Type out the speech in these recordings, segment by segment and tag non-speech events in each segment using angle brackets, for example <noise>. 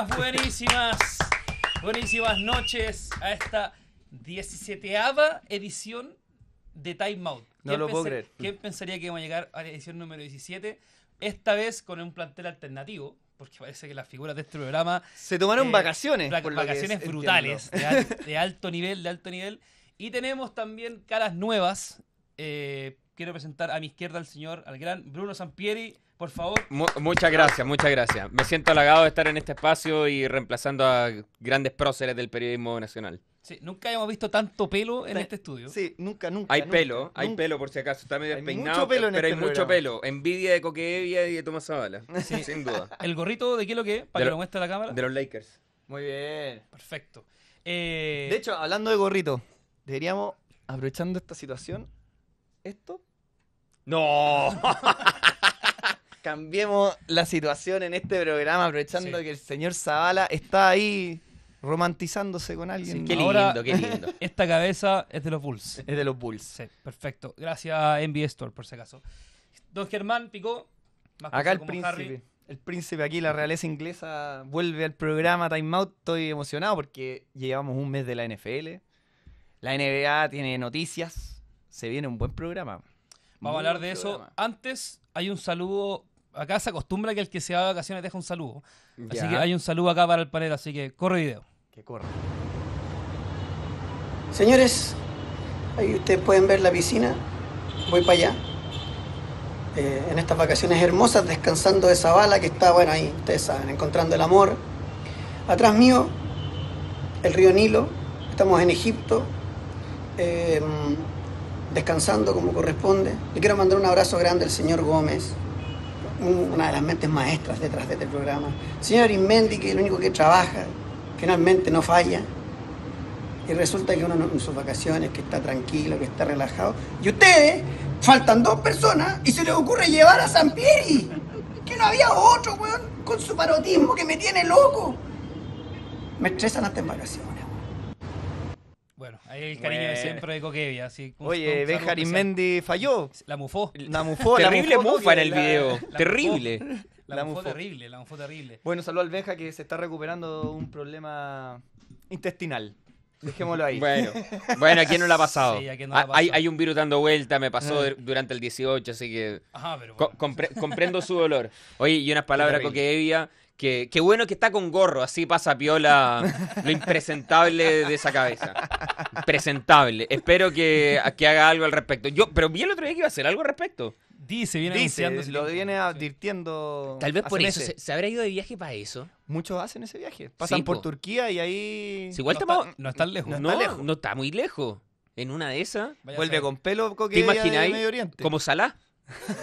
buenas, buenísimas, buenísimas noches a esta 17 edición de Time Out. No lo puedo creer. ¿Quién pensaría que iba a llegar a la edición número 17? Esta vez con un plantel alternativo, porque parece que las figuras de este programa... Se tomaron eh, vacaciones. vacaciones brutales, de, alto nivel, de alto nivel. Y tenemos también caras nuevas. Eh, quiero presentar a mi izquierda al señor, al gran Bruno Sampieri. Por favor. muchas gracias, muchas gracias. Me siento halagado de estar en este espacio y reemplazando a grandes próceres del periodismo nacional. Sí, nunca hemos visto tanto pelo en este estudio. Sí, nunca, nunca. Hay pelo, hay pelo por si acaso. Está medio despeinado, pero, este hay mucho pelo. Envidia de Coquevia y de Tomás Zavala, sí. <laughs> sin duda. <laughs> ¿El gorrito de qué lo que es? Para que lo, muestre la cámara. De los Lakers. Muy bien. Perfecto. Eh, de hecho, hablando de gorrito, deberíamos, aprovechando esta situación, esto. ¡No! <laughs> Cambiemos la situación en este programa, aprovechando que el señor Zavala está ahí romantizándose con alguien. qué lindo, qué lindo. <laughs> Esta cabeza es de los Bulls. <laughs> Es de los Bulls. perfecto. Gracias a Store, por si acaso. Don Germán Picó, Acá el príncipe. El príncipe aquí, la realeza inglesa, vuelve al programa Time Out. Estoy emocionado porque llevamos un mes de la NFL. La NBA tiene noticias. Se viene un buen programa. Vamos a hablar de eso. Antes, hay un saludo acá se acostumbra que el que se va de vacaciones deja un saludo. Así que hay un saludo acá para el panel, así que corre video. Que corre. Señores, ahí ustedes pueden ver la piscina. Voy para allá. Eh, en estas vacaciones hermosas, descansando de esa bala que está, bueno, ahí, ustedes saben, encontrando el amor. Atrás mío, el río Nilo, estamos en Egipto, eh, descansando como corresponde. Le quiero mandar un abrazo grande al señor Gómez, una de las mentes maestras detrás de este programa. Señor Inmendi, que es el único que trabaja, finalmente no falla. Y resulta que uno en sus vacaciones, que está tranquilo, que está relajado. Y ustedes, faltan dos personas, y se les ocurre llevar a San Que no había otro, weón, con su parotismo que me tiene loco. Me estresan hasta en vacaciones ahí el cariño de siempre de Coquevia. Oye, Benjamin Mendy falló. La mufó. La mufó. Terrible mufa en el video. terrible. La, mufó, terrible, la mufó terrible. Bueno, saludo al Benja que se está recuperando un problema intestinal. Dejémoslo ahí. Bueno, aquí ¿a no lo ha ah, pasado? Hay, un virus dando vuelta, me pasó ah. durante el 18, así que Ajá, pero comprendo su dolor. Oye, y unas palabras coquevia Qué, bueno que está con gorro, así pasa piola lo impresentable de esa cabeza. Presentable. Espero que, que haga algo al respecto. Yo, pero vi el otro día que iba a hacer algo al respecto. Dice, viene Dice, lo viene advirtiendo. Tal vez por eso se, habrá ido de viaje para eso. Muchos hacen ese viaje. Pasan por Turquía y ahí. no, está, lejos. No, está muy lejos. En una de esas. vuelve con pelo coque ¿Te Medio Oriente. Como Salah.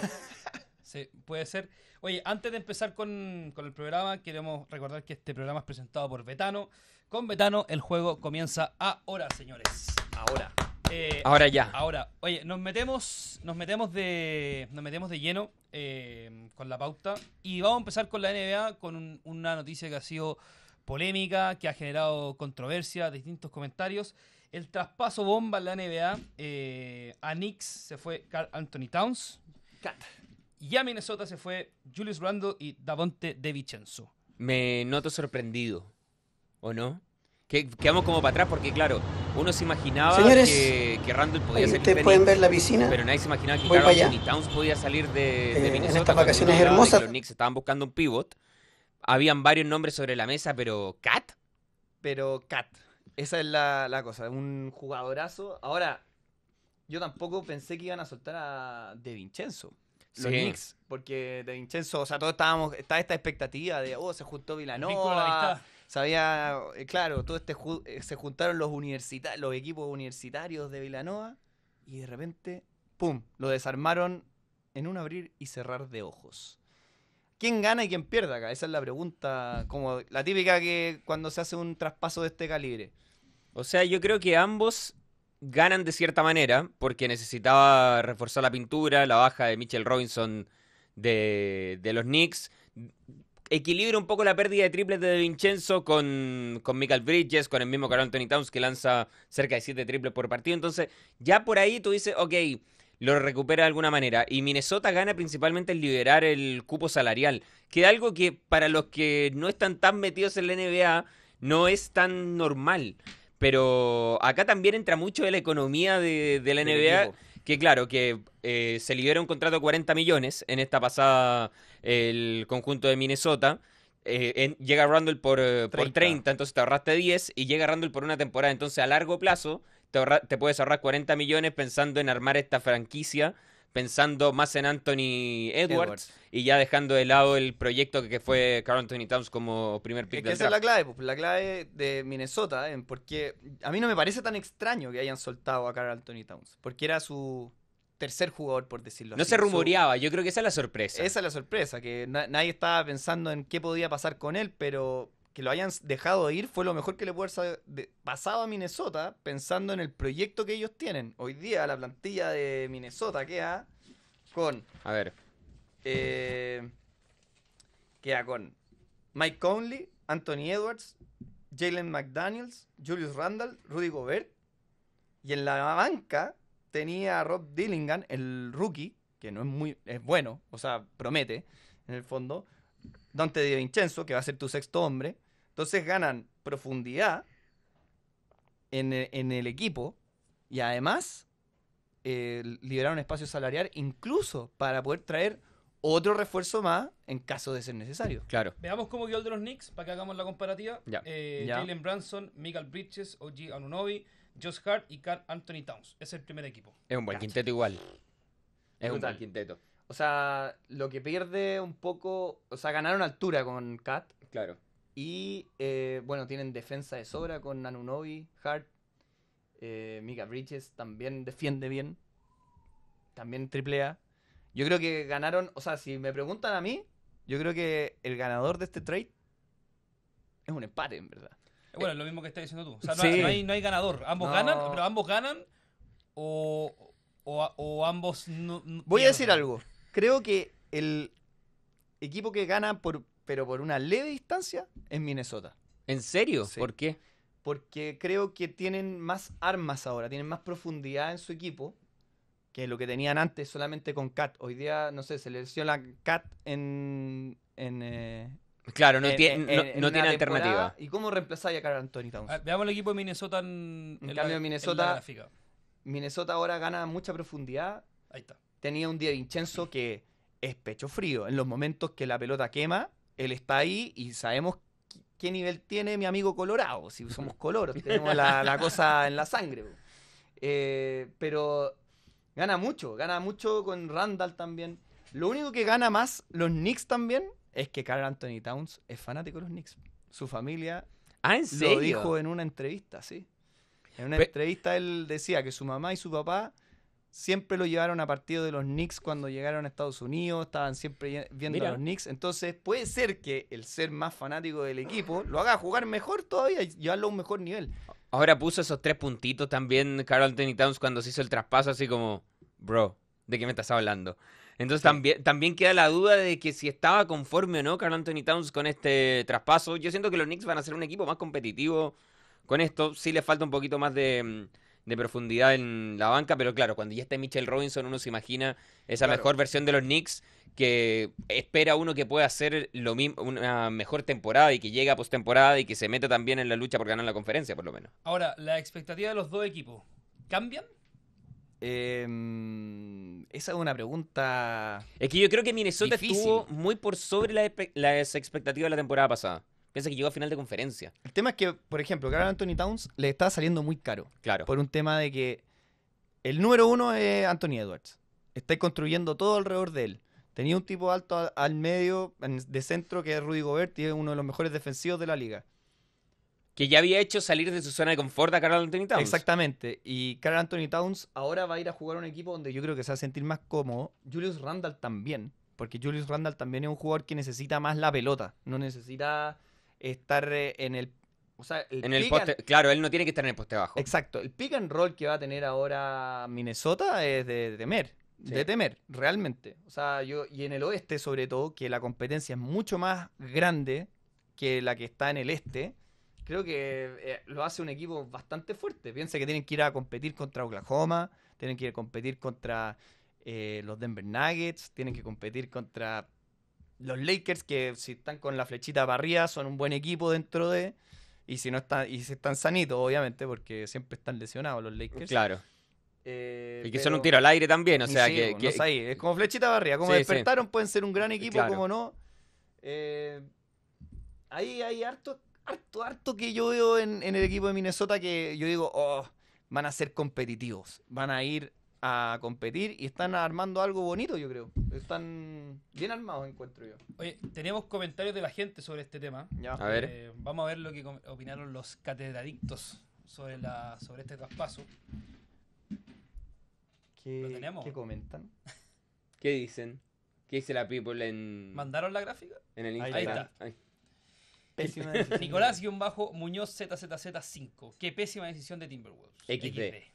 <laughs> sí, puede ser. Oye, antes de empezar con, el programa, queremos recordar que este programa es presentado por Betano. Con Betano, el juego comienza ahora, señores. Ahora. Eh, ahora ya. Ahora, oye, nos metemos, nos metemos de, nos metemos de lleno eh, con la pauta y vamos a empezar con la NBA con una noticia que ha sido polémica, que ha generado controversia, distintos comentarios. El traspaso bomba en la NBA eh, a Knicks se fue Anthony Towns. Cat. Y a Minnesota se fue Julius Randle y Davonte De Vincenzo. Me noto sorprendido, ¿o no? Que, quedamos como para atrás porque, claro, uno se imaginaba que, Randall podía salir ustedes pueden ver la piscina. Pero nadie se imaginaba que Carl Towns podía salir de, eh, Minnesota. En estas vacaciones hermosas. Los Knicks estaban buscando un pivot. Habían varios nombres sobre la mesa, pero Cat. Pero Cat. Esa es la, la cosa. Un jugadorazo. Ahora, yo tampoco pensé que iban a soltar a De Vincenzo los Knicks, porque de Vincenzo, o sea, todos estábamos, está esta expectativa de, oh, se juntó Vilanova, sabía, eh, claro, todo este eh, se juntaron los los equipos universitarios de Vilanova y de repente, pum, lo desarmaron en un abrir y cerrar de ojos. ¿Quién gana y quién pierde acá? Esa es la pregunta, como la típica que cuando se hace un traspaso de este calibre. O sea, yo creo que ambos ganan de cierta manera, porque necesitaba reforzar la pintura, la baja de Mitchell Robinson de, de los Knicks. Equilibra un poco la pérdida de triples de, Vincenzo con, con Michael Bridges, con el mismo Carol Anthony Towns que lanza cerca de 7 triples por partido. Entonces, ya por ahí tú dices, ok, lo recupera de alguna manera. Y Minnesota gana principalmente en liberar el cupo salarial, que es algo que para los que no están tan metidos en la NBA no es tan normal. Pero acá también entra mucho de la economía de, la NBA, que claro, que eh, se libera un contrato de 40 millones en esta pasada el conjunto de Minnesota. Eh, llega Randall por, 30. Eh, por 30, entonces te ahorraste 10 y llega Randall por una temporada. Entonces a largo plazo te puedes ahorrar 40 millones pensando en armar esta franquicia pensando más en Anthony Edwards, y ya dejando de lado el proyecto que fue Carl Anthony Towns como primer pick. Es esa es la clave, pues, la clave de Minnesota, eh, porque a mí no me parece tan extraño que hayan soltado a Carl Anthony Towns, porque era su tercer jugador, por decirlo no así. No se rumoreaba, yo creo que esa es la sorpresa. Esa es la sorpresa, que nadie estaba pensando en qué podía pasar con él, pero que lo hayan dejado ir fue lo mejor que le pudo haber pasado a Minnesota pensando en el proyecto que ellos tienen. Hoy día la plantilla de Minnesota queda con. A ver. Eh, queda con Mike Conley, Anthony Edwards, Jalen McDaniels, Julius Randall, Rudy Gobert. Y en la banca tenía a Rob Dillingham, el rookie, que no es muy. es bueno, o sea, promete en el fondo. Dante De Vincenzo, que va a ser tu sexto hombre. Entonces ganan profundidad e, en, el equipo y además eh, liberaron espacio salarial incluso para poder traer otro refuerzo más en caso de ser necesario. Claro. Veamos cómo quedó el de los Knicks para que hagamos la comparativa. Eh, Jalen Branson, Miguel Bridges, OG Anunobi, Josh Hart y Carl Anthony Towns. Es el primer equipo. Es un buen quinteto igual. Es un buen quinteto. O sea, lo que pierde un poco. O sea, ganaron altura con Cat. Claro. Y eh, bueno, tienen defensa de sobra con Nanunobi, Hart, eh, Mika Bridges también defiende bien. También triple A. Yo creo que ganaron, o sea, si me preguntan a mí, yo creo que el ganador de este trade es un empate, en verdad. Bueno, es lo mismo que estás diciendo tú. O sea, no, hay, ganador. Ambos ganan, pero ambos ganan o, o, o ambos no, Voy a decir algo. Creo que el equipo que gana por pero por una leve distancia, en Minnesota. ¿En serio? ¿Por qué? Porque creo que tienen más armas ahora, tienen más profundidad en su equipo que lo que tenían antes solamente con Cat. Hoy día, no sé, se la Cat en. en eh, Claro, no, tiene, no, alternativa. ¿Y cómo reemplazar a Carl Anthony Towns? Ah, veamos el equipo de Minnesota en, en cambio, la, Minnesota, Minnesota ahora gana mucha profundidad. Ahí está. Tenía un día Vincenzo que es pecho frío. En los momentos que la pelota quema, él está ahí y sabemos qué nivel tiene mi amigo Colorado, si somos coloros, <laughs> tenemos la, cosa en la sangre. Eh, pero gana mucho, gana mucho con Randall también. Lo único que gana más los Knicks también es que Carl Anthony Towns es fanático de los Knicks. Su familia ah, lo dijo en una entrevista, sí. En una entrevista él decía que su mamá y su papá siempre lo llevaron a partido de los Knicks cuando llegaron a Estados Unidos, estaban siempre viendo a los Knicks. Entonces, puede ser que el ser más fanático del equipo lo haga jugar mejor todavía y llevarlo a un mejor nivel. Ahora puso esos tres puntitos también Carl Anthony Towns cuando se hizo el traspaso, así como, bro, ¿de qué me estás hablando? Entonces también, también queda la duda de que si estaba conforme o no Carl Anthony Towns con este traspaso. Yo siento que los Knicks van a ser un equipo más competitivo con esto. Sí le falta un poquito más de mm, de profundidad en la banca, pero claro, cuando ya está Mitchell Robinson uno se imagina esa mejor versión de los Knicks que espera uno que pueda hacer lo mismo, una mejor temporada y que llegue a postemporada y que se meta también en la lucha por ganar la conferencia, por lo menos. Ahora, la expectativa de los dos equipos, ¿cambian? Em, esa es una pregunta. Es que yo creo que Minnesota estuvo muy por sobre la, las expectativas de la temporada pasada. Piensa que llegó a final de conferencia. El tema es que, por ejemplo, Carl Anthony Towns le está saliendo muy caro. Claro. Por un tema de que el número uno es Anthony Edwards. Está construyendo todo alrededor de él. Tenía un tipo alto al, medio, de centro, que es Rudy Gobert, y es uno de los mejores defensivos de la liga. Que ya había hecho salir de su zona de confort a Carl Anthony Towns. Exactamente. Y Carl Anthony Towns ahora va a ir a jugar a un equipo donde yo creo que se va a sentir más cómodo. Julius Randall también. Porque Julius Randall también es un jugador que necesita más la pelota. No necesita estar eh, en el o sea, en el poste, claro, él no tiene que estar en el poste bajo. Exacto. El pick and roll que va a tener ahora Minnesota es de, temer. De temer, realmente. O sea, yo, y en el oeste, sobre todo, que la competencia es mucho más grande que la que está en el este, creo que eh, lo hace un equipo bastante fuerte. Piensa que tienen que ir a competir contra Oklahoma, tienen que ir a competir contra eh, los Denver Nuggets, tienen que competir contra los Lakers, que si están con la flechita para son un buen equipo dentro de. Y si no están, y si están sanitos, obviamente, porque siempre están lesionados los Lakers. Claro. Eh, y que son un tiro al aire también, o sea que, Es como flechita para Como despertaron, pueden ser un gran equipo, como no. Eh, ahí hay harto, harto, harto que yo veo en, el equipo de Minnesota que yo digo, oh, van a ser competitivos, van a ir a competir y están armando algo bonito, yo creo. Están bien armados, encuentro yo. Oye, tenemos comentarios de la gente sobre este tema. Ya. A ver. Eh, vamos a ver lo que opinaron los catedradictos sobre, la, sobre este traspaso. ¿Qué, ¿Qué comentan? <laughs> ¿Qué dicen? ¿Qué dice la people en. ¿Mandaron la gráfica? En el Instagram. Ahí está. Pésima <laughs> decisión. Nicolás-Muñoz ZZZ5. Qué pésima decisión de Timberwolves. XD.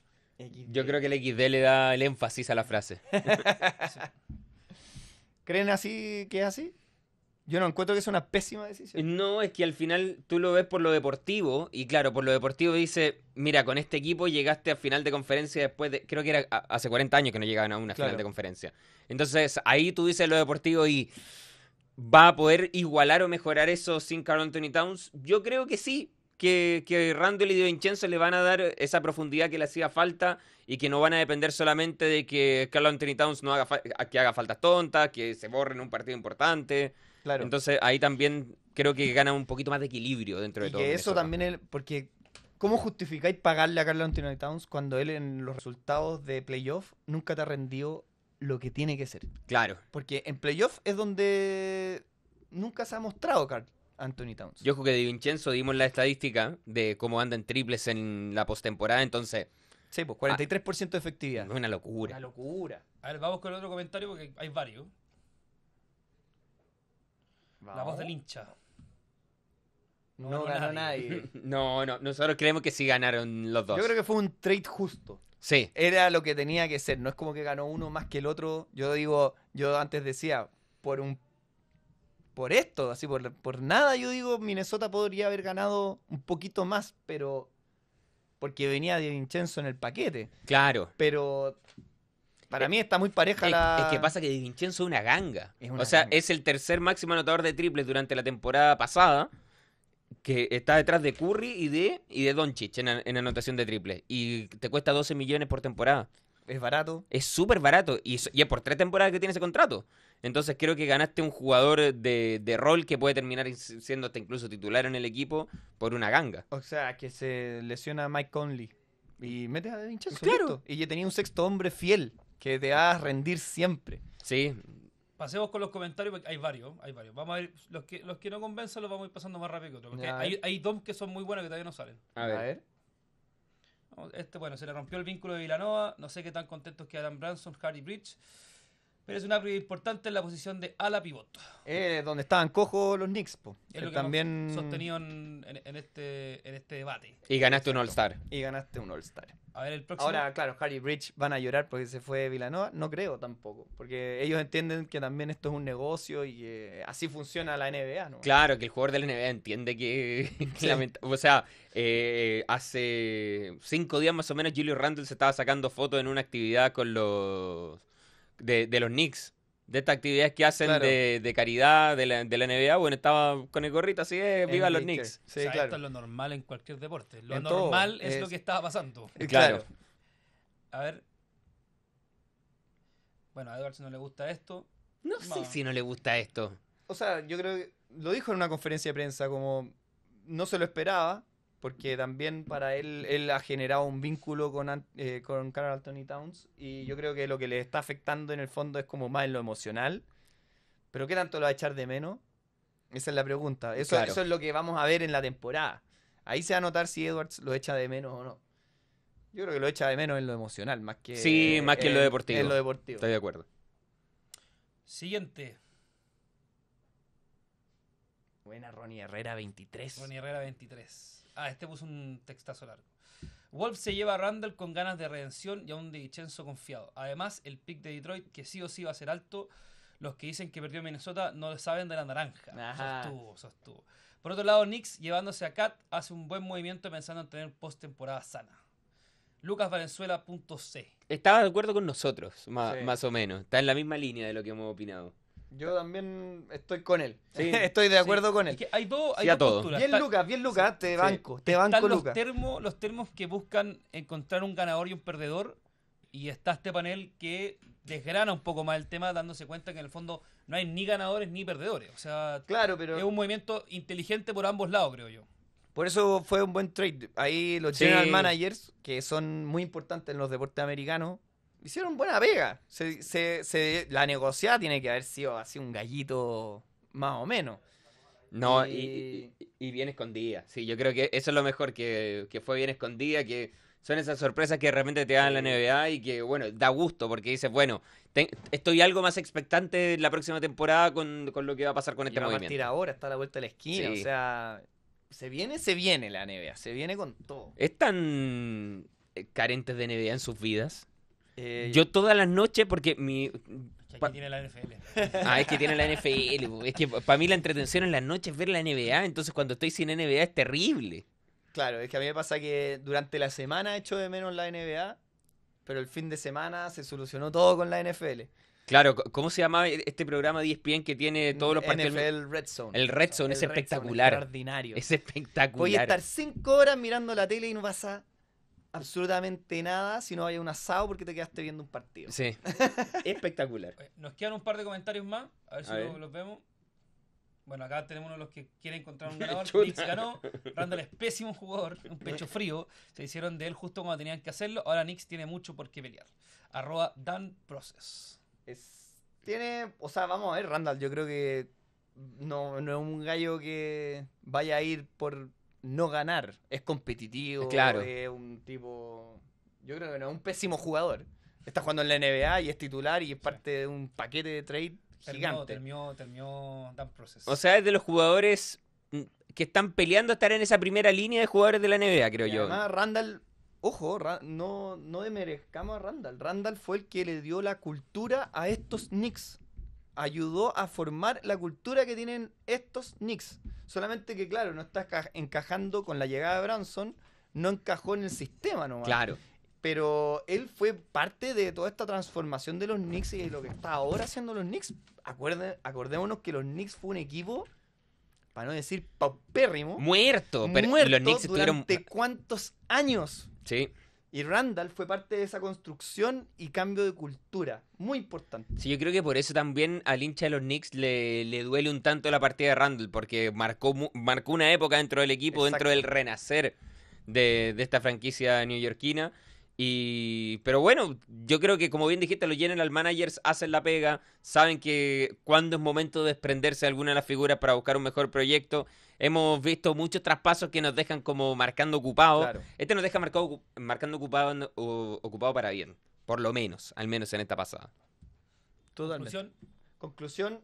Yo creo que el XD le da el énfasis a la frase. <laughs> ¿Creen así que es así? Yo no encuentro que es una pésima decisión. No, es que al final tú lo ves por lo deportivo y claro, por lo deportivo dice, mira, con este equipo llegaste a final de conferencia después de, creo que era hace 40 años que no llegaban a una final de conferencia. Entonces ahí tú dices lo deportivo y va a poder igualar o mejorar eso sin Carl Anthony Towns. Yo creo que sí, que, Randall y De Vincenzo le van a dar esa profundidad que le hacía falta y que no van a depender solamente de que Carlos Anthony Towns no haga, que haga faltas tontas, que se borren un partido importante. Claro. Entonces ahí también creo que gana un poquito más de equilibrio dentro de todo. Que eso, también, el, porque ¿cómo justificáis pagarle a Carlos Anthony Towns cuando él en los resultados de playoff nunca te ha rendido lo que tiene que ser? Claro. Porque en playoff es donde nunca se ha mostrado Carlos Anthony Towns. Yo creo que de Vincenzo dimos la estadística de cómo andan triples en la postemporada, entonces. Sí, pues 43% de efectividad. Una locura. Una locura. A ver, vamos con otro comentario porque hay varios. La voz del hincha. No, ganó nadie. <laughs> <laughs> No, no, nosotros creemos que sí ganaron los dos. Yo creo que fue un trade justo. Sí. Era lo que tenía que ser. No es como que ganó uno más que el otro. Yo digo, yo antes decía, por un por esto, así por, nada, yo digo, Minnesota podría haber ganado un poquito más, pero porque venía de Vincenzo en el paquete. Claro. Pero para eh, mí está muy pareja la. Es que pasa que Di Vincenzo es una ganga. o sea, es el tercer máximo anotador de triples durante la temporada pasada. Que está detrás de Curry y de, y de Doncic en, en, anotación de triples. Y te cuesta 12 millones por temporada. Es barato. Es súper barato. Y, es por tres temporadas que tiene ese contrato. Entonces creo que ganaste un jugador de, rol que puede terminar siendo hasta incluso titular en el equipo por una ganga. O sea, que se lesiona Mike Conley. Y mete a hinchazo. Claro. Y ya tenía un sexto hombre fiel que te va a rendir siempre. Sí. Pasemos con los comentarios, porque hay varios, hay varios. Vamos a ver, los que, los que no convencen los vamos a ir pasando más rápido que otros. Porque hay, dos que son muy buenos que todavía no salen. A ver. Este, bueno, se le rompió el vínculo de Villanova. No sé qué tan contentos quedan Branson, Harry Bridge pero es un árbitro importante en la posición de ala pivota Eh, donde estaban cojos los Knicks, po. también sostenían sostenido en, este, en este debate. Y ganaste un All-Star. Y ganaste un All-Star. A ver, el próximo. Ahora, claro, Harry Bridge van a llorar porque se fue de No creo tampoco, porque ellos entienden que también esto es un negocio y así funciona la NBA, ¿no? Claro, que el jugador de la NBA entiende que. <laughs> o sea, eh, hace cinco días más o menos, Julio Randall se estaba sacando fotos en una actividad con los de, los Knicks, de estas actividades que hacen de, caridad de la, NBA. Bueno, estaba con el gorrito, así es, eh, viva los Knicks. Sí, claro. Esto es lo normal en cualquier deporte. Lo normal es, lo que estaba pasando. <laughs> Claro. A ver. Bueno, a si no le gusta esto. no sé si no le gusta esto. O sea, yo creo que lo dijo en una conferencia de prensa, como no se lo esperaba, porque también para él, él ha generado un vínculo con, eh, con Carl Anthony Towns y yo creo que lo que le está afectando en el fondo es como más en lo emocional. Pero ¿qué tanto lo va a echar de menos? Esa es la pregunta. Eso, es lo que vamos a ver en la temporada. Ahí se va a notar si Edwards lo echa de menos o no. Yo creo que lo echa de menos en lo emocional, más que, sí, más que en, lo deportivo. En lo deportivo. Estoy de acuerdo. Siguiente. Buena Ronnie Herrera 23. Ronnie Herrera 23. Ah, este puso un textazo largo. Wolf se lleva a Randall con ganas de redención y a un de confiado. Además, el pick de Detroit, que sí o sí va a ser alto, los que dicen que perdió Minnesota no lo saben de la naranja. Sostuvo, sostuvo. Por otro lado, Knicks, llevándose a Kat, hace un buen movimiento pensando en tener postemporada sana. Lucas LucasValenzuela.c Estaba de acuerdo con nosotros, más o menos. Está en la misma línea de lo que hemos opinado. Yo también estoy con él. <laughs> estoy de acuerdo con él. hay todo. Bien Lucas, bien Lucas, te banco, te banco Lucas. Los, los termos que buscan encontrar un ganador y un perdedor y está este panel que desgrana un poco más el tema, dándose cuenta que en el fondo no hay ni ganadores ni perdedores. O sea, claro, pero... es un movimiento inteligente por ambos lados, creo yo. Por eso fue un buen trade. Ahí los general managers, que son muy importantes en los deportes americanos, hicieron buena Vega Se, la negociada tiene que haber sido así un gallito más o menos. No, y, bien escondida. Sí, yo creo que eso es lo mejor, que, fue bien escondida, que son esas sorpresas que realmente repente te dan la NBA y que, bueno, da gusto porque dices, bueno, estoy algo más expectante la próxima temporada con, lo que va a pasar con este y a partir ahora, está la vuelta de la esquina, o sea, se viene, se viene la NBA, se viene con todo. ¿Están carentes de NBA en sus vidas? Eh, yo todas las noches, porque mi... tiene la NFL. Ah, es que tiene la NFL. Es que para mí la entretención en las noches es ver la NBA. Entonces cuando estoy sin NBA es terrible. Claro, es que a mí me pasa que durante la semana echo de menos la NBA, pero el fin de semana se solucionó todo con la NFL. Claro, ¿cómo se llama este programa de ESPN que tiene todos los partidos? El Red Zone. El Red Zone es espectacular. es extraordinario. Es espectacular. Voy a estar cinco horas mirando la tele y no pasa absolutamente nada si no hay un asado porque te quedaste viendo un partido. Sí. <laughs> Espectacular. Nos quedan un par de comentarios más, a ver si Los, vemos. Bueno, acá tenemos uno de los que quiere encontrar un <laughs> ganador. Knicks ganó. Randall es pésimo jugador, un pecho frío. Se hicieron de él justo cuando tenían que hacerlo. Ahora Knicks tiene mucho por qué pelear. Arroba Dan Process. tiene, o sea, vamos a ver, Randall. Yo creo que no es un gallo que vaya a ir por no ganar. Es competitivo, claro. es un tipo. Yo creo que no, es un pésimo jugador. Está jugando en la NBA y es titular y es parte de un paquete de trade gigante. Terminó, terminó, O sea, es de los jugadores que están peleando estar en esa primera línea de jugadores de la NBA, creo yo. Además, Randall, ojo, no, no demerezcamos a Randall. Randall fue el que le dio la cultura a estos Knicks ayudó a formar la cultura que tienen estos Knicks. Solamente que, claro, no está encajando con la llegada de Branson, no encajó en el sistema nomás. Claro. Pero él fue parte de toda esta transformación de los Knicks y de lo que está ahora haciendo los Knicks. acordémonos que los Knicks fue un equipo, para no decir paupérrimo. Muerto, pero muerto los durante cuántos años. Sí. Y Randall fue parte de esa construcción y cambio de cultura, muy importante. Sí, yo creo que por eso también al hincha de los Knicks le, duele un tanto la partida de Randall, porque marcó, marcó una época dentro del equipo, dentro del renacer de, de esta franquicia neoyorquina. Y, pero bueno, yo creo que como bien dijiste, los general managers hacen la pega, saben que cuando es momento de desprenderse alguna de las figuras para buscar un mejor proyecto. Hemos visto muchos traspasos que nos dejan como marcando ocupado. Este nos deja marcado, marcando ocupado, ocupado para bien, por lo menos, al menos en esta pasada. Conclusión, conclusión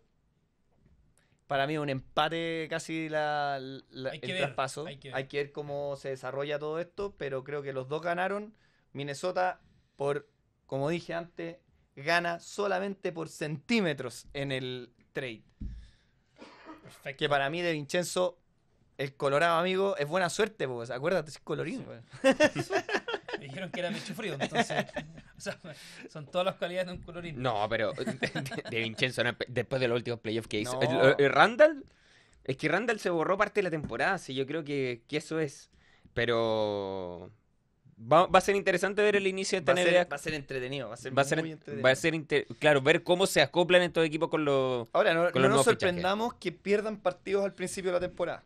para mí un empate casi la, el traspaso. hay que ver cómo se desarrolla todo esto, pero creo que los dos ganaron. Minnesota, por, como dije antes, gana solamente por centímetros en el trade. Perfecto. Que para mí, De Vincenzo, el Colorado, amigo, es buena suerte, pues. Acuérdate, es colorín, <laughs> Me dijeron que era mucho frío, entonces. <laughs> son todas las cualidades de un colorín. No, pero de, Vincenzo, después de los últimos playoffs que hizo. Eh, Randall, es que Randall se borró parte de la temporada, sí, yo creo que eso es. Pero Va, a ser interesante ver el inicio de esta va va a ser entretenido, va a ser, va muy a ser claro, ver cómo se acoplan estos equipos con los. Ahora, no, nos sorprendamos que pierdan partidos al principio de la temporada.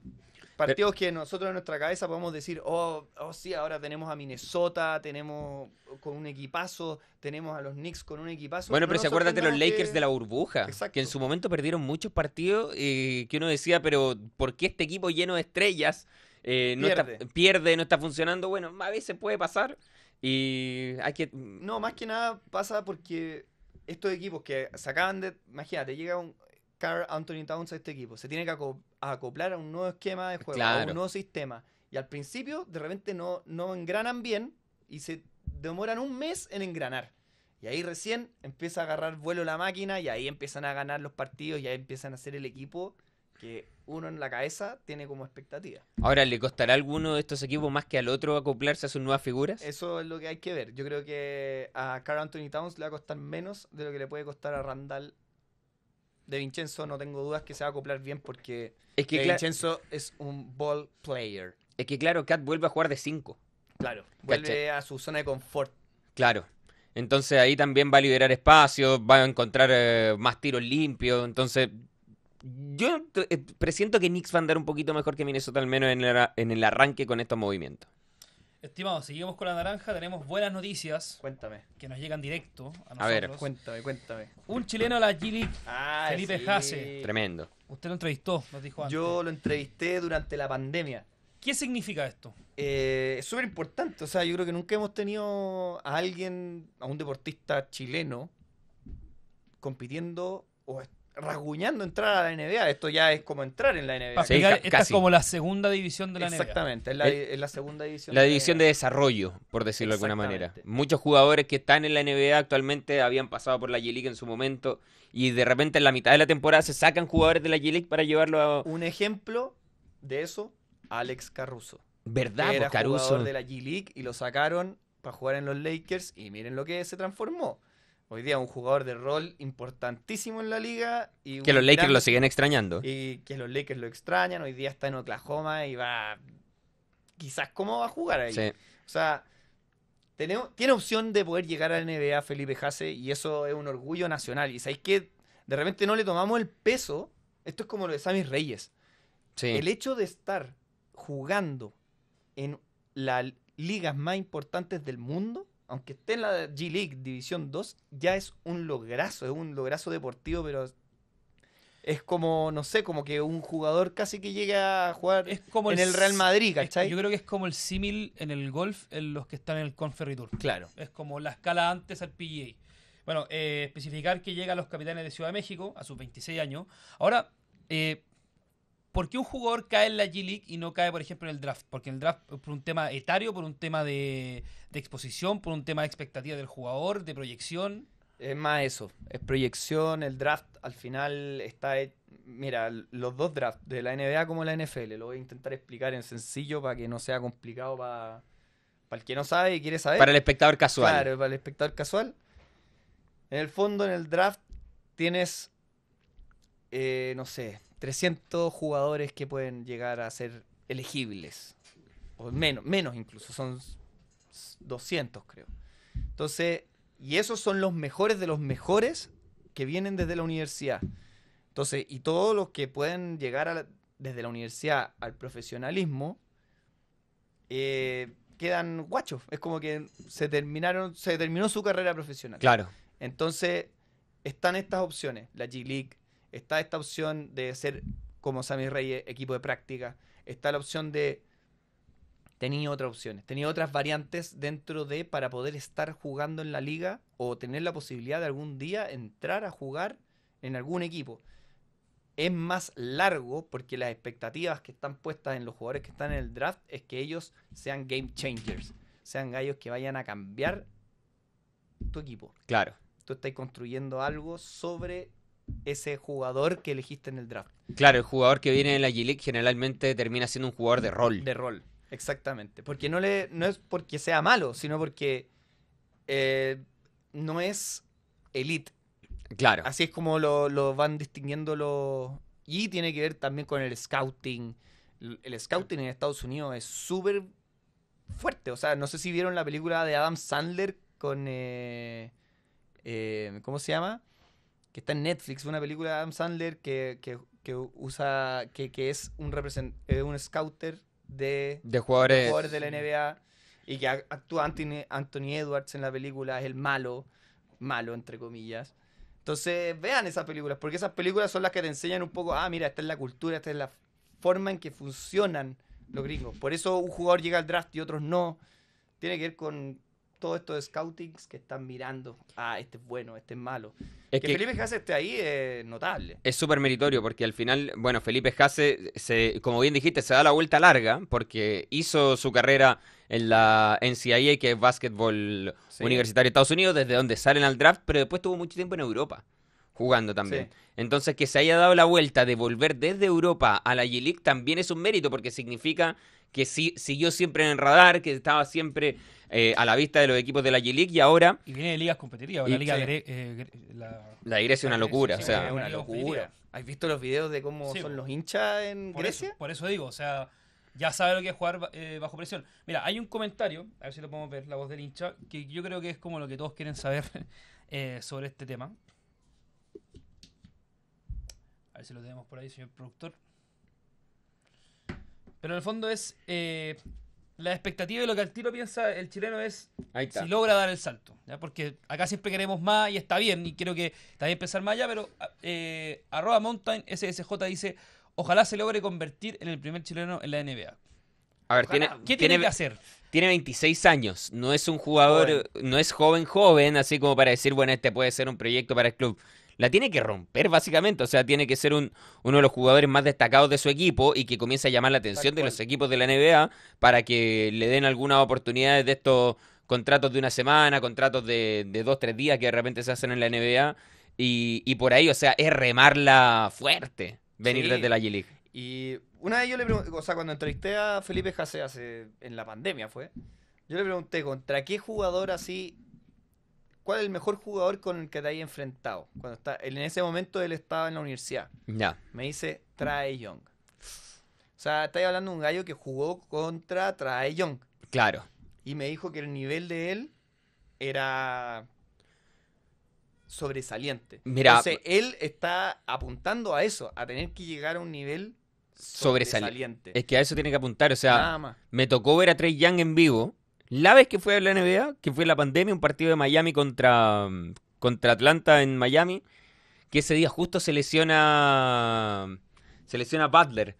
Partidos que nosotros en nuestra cabeza podemos decir, oh, oh, sí, ahora tenemos a Minnesota, tenemos con un equipazo, tenemos a los Knicks con un equipazo. Bueno, pero si acuérdate los Lakers de la burbuja, que en su momento perdieron muchos partidos y eh, que uno decía, pero ¿por qué este equipo lleno de estrellas eh, no pierde. pierde, no está funcionando. Bueno, a veces puede pasar y hay que... No, más que nada pasa porque estos equipos que sacaban de... Imagínate, llega un Carl Anthony Towns a este equipo, se tiene que acoplar a un nuevo esquema de juego, a un nuevo sistema. Y al principio, de repente, no, no engranan bien y se demoran un mes en engranar. Y ahí recién empieza a agarrar vuelo la máquina y ahí empiezan a ganar los partidos y ahí empiezan a hacer el equipo uno en la cabeza tiene como expectativa. Ahora, ¿le costará a alguno de estos equipos más que al otro acoplarse a sus nuevas figuras? Eso es lo que hay que ver. Yo creo que a Carl Anthony Towns le va a costar menos de lo que le puede costar a Randall. De Vincenzo no tengo dudas que se va a acoplar bien porque es que Vincenzo es un ball player. Es que claro, Cat vuelve a jugar de 5. Claro, vuelve a su zona de confort. Claro. Entonces ahí también va a liberar espacio, va a encontrar eh, más tiros limpios. Entonces yo eh, presiento que Knicks va a andar un poquito mejor que Minnesota, al menos en el, arranque con estos movimientos. Estimado, seguimos con la naranja, tenemos buenas noticias. Cuéntame. Que nos llegan directo a nosotros. A ver, cuéntame, cuéntame. Un chileno a la Gili, ah, Felipe Jase. Tremendo. Usted lo entrevistó, nos dijo antes. Yo lo entrevisté durante la pandemia. ¿Qué significa esto? Eh, es súper importante, o sea, yo creo que nunca hemos tenido a alguien, a un deportista chileno, compitiendo o rasguñando entrar a la NBA. Esto ya es como entrar en la NBA. esta es como la segunda división de la NBA. Exactamente, es la, segunda división. La de división de desarrollo, por decirlo de alguna manera. Muchos jugadores que están en la NBA actualmente habían pasado por la G-League en su momento y de repente en la mitad de la temporada se sacan jugadores de la G-League para llevarlo a... Un ejemplo de eso, Alex Caruso. ¿Verdad, pues, de la G-League y lo sacaron para jugar en los Lakers y miren lo que se transformó. Hoy día un jugador de rol importantísimo en la liga. Y que los Lakers lo siguen extrañando. Y que los Lakers lo extrañan. Hoy día está en Oklahoma y va. Quizás cómo va a jugar ahí. O sea, tiene, tiene opción de poder llegar a la NBA Felipe Jase y eso es un orgullo nacional. Y sabéis que de repente no le tomamos el peso. Esto es como lo de Sammy Reyes. El hecho de estar jugando en las ligas más importantes del mundo aunque esté en la G-League División 2, ya es un lograzo, es un lograzo deportivo, pero es como, no sé, como que un jugador casi que llega a jugar en el, Real Madrid, ¿cachai? yo creo que es como el símil en el golf en los que están en el Conferry Tour. Claro. Es como la escala antes al PGA. Bueno, eh, especificar que llega a los capitanes de Ciudad de México a sus 26 años. Ahora, eh, ¿Por qué un jugador cae en la G-League y no cae, por ejemplo, en el draft? Porque el draft, eh, por un tema etario, por un tema de, exposición, por un tema de expectativa del jugador, de proyección. Es más eso, es proyección, el draft al final está... Mira, los dos drafts, de la NBA como la NFL, lo voy a intentar explicar en sencillo para que no sea complicado para, para el que no sabe y quiere saber. Para el espectador casual. Claro, para el espectador casual. En el fondo, en el draft tienes, eh, no sé, 300 jugadores que pueden llegar a ser elegibles. O menos, menos incluso, son 200 creo. Entonces, y esos son los mejores de los mejores que vienen desde la universidad. Entonces, y todos los que pueden llegar desde la universidad al profesionalismo, eh, quedan guachos. Es como que se terminaron, se terminó su carrera profesional. Claro. Entonces, están estas opciones, la G League, Está esta opción de ser como Sammy Reyes, equipo de práctica. Está la opción de tenía otras opciones, tenía otras variantes dentro de para poder estar jugando en la liga o tener la posibilidad de algún día entrar a jugar en algún equipo. Es más largo porque las expectativas que están puestas en los jugadores que están en el draft es que ellos sean game changers, sean gallos que vayan a cambiar tu equipo. Claro. Tú estás construyendo algo sobre ese jugador que elegiste en el draft. Claro, el jugador que viene en la G-League generalmente termina siendo un jugador de rol. De rol, exactamente. Porque no, le, no es porque sea malo, sino porque eh, no es elite. Claro. Así es como lo, van distinguiendo Y tiene que ver también con el scouting. El, scouting en Estados Unidos es súper fuerte. O sea, no sé si vieron la película de Adam Sandler con... Eh, eh, ¿Cómo se llama? que está en Netflix, una película de Adam Sandler que, usa, que, es un, eh, un scouter de, jugadores. de, la NBA y que actúa Anthony, Anthony Edwards en la película, es el malo, malo entre comillas. Entonces vean esas películas, porque esas películas son las que te enseñan un poco, ah, mira, esta es la cultura, esta es la forma en que funcionan los gringos. Por eso un jugador llega al draft y otros no. Tiene que ver con todo esto estos scoutings que están mirando, ah, este es bueno, este es malo. Es que, Felipe Jase esté ahí es notable. Es súper meritorio porque al final, bueno, Felipe Jase, se, como bien dijiste, se da la vuelta larga porque hizo su carrera en la NCAA, que es básquetbol universitario de Estados Unidos, desde donde salen al draft, pero después tuvo mucho tiempo en Europa jugando también. Entonces, que se haya dado la vuelta de volver desde Europa a la G-League también es un mérito porque significa que siguió siempre en el radar, que estaba siempre eh, a la vista de los equipos de la G-League y ahora... Y viene de ligas competitivas, eh, la Liga Grecia es una locura, o sea... Es una locura. ¿Has visto los videos de cómo son los hinchas en por Grecia? por eso digo, o sea, ya sabe lo que es jugar eh, bajo presión. Mira, hay un comentario, a ver si lo podemos ver, la voz del hincha, que yo creo que es como lo que todos quieren saber <laughs> sobre este tema. A ver si lo tenemos por ahí, señor productor. Pero en el fondo es eh, la expectativa y lo que al tiro piensa el chileno es si logra dar el salto. Porque acá siempre queremos más y está bien, y creo que está bien pensar más allá, pero eh, arroba mountain SSJ dice, ojalá se logre convertir en el primer chileno en la NBA. A ver, tiene, ¿qué tiene, que hacer? Tiene 26 años, no es un jugador, no es joven joven, así como para decir, bueno, este puede ser un proyecto para el club la tiene que romper básicamente, o sea, tiene que ser uno de los jugadores más destacados de su equipo y que comience a llamar la atención de los equipos de la NBA para que le den algunas oportunidades de estos contratos de una semana, contratos de, de dos, tres días que de repente se hacen en la NBA y, por ahí, o sea, es remarla fuerte venir desde la G-League. Y una vez yo le pregunté, o sea, cuando entrevisté a Felipe Jase hace, en la pandemia fue, yo le pregunté contra qué jugador así cuál es el mejor jugador con el que te hayas enfrentado. Cuando está, en ese momento él estaba en la universidad. Ya. Me dice Trae Young. O sea, estáis hablando de un gallo que jugó contra Trae Young. Claro. Y me dijo que el nivel de él era sobresaliente. Mira, Entonces, él está apuntando a eso, a tener que llegar a un nivel sobresaliente. Es que a eso tiene que apuntar. O sea, me tocó ver a Trae Young en vivo la vez que fue a la NBA, que fue la pandemia, un partido de Miami contra, mm, contra Atlanta en Miami, que ese día justo se lesiona mm, Butler.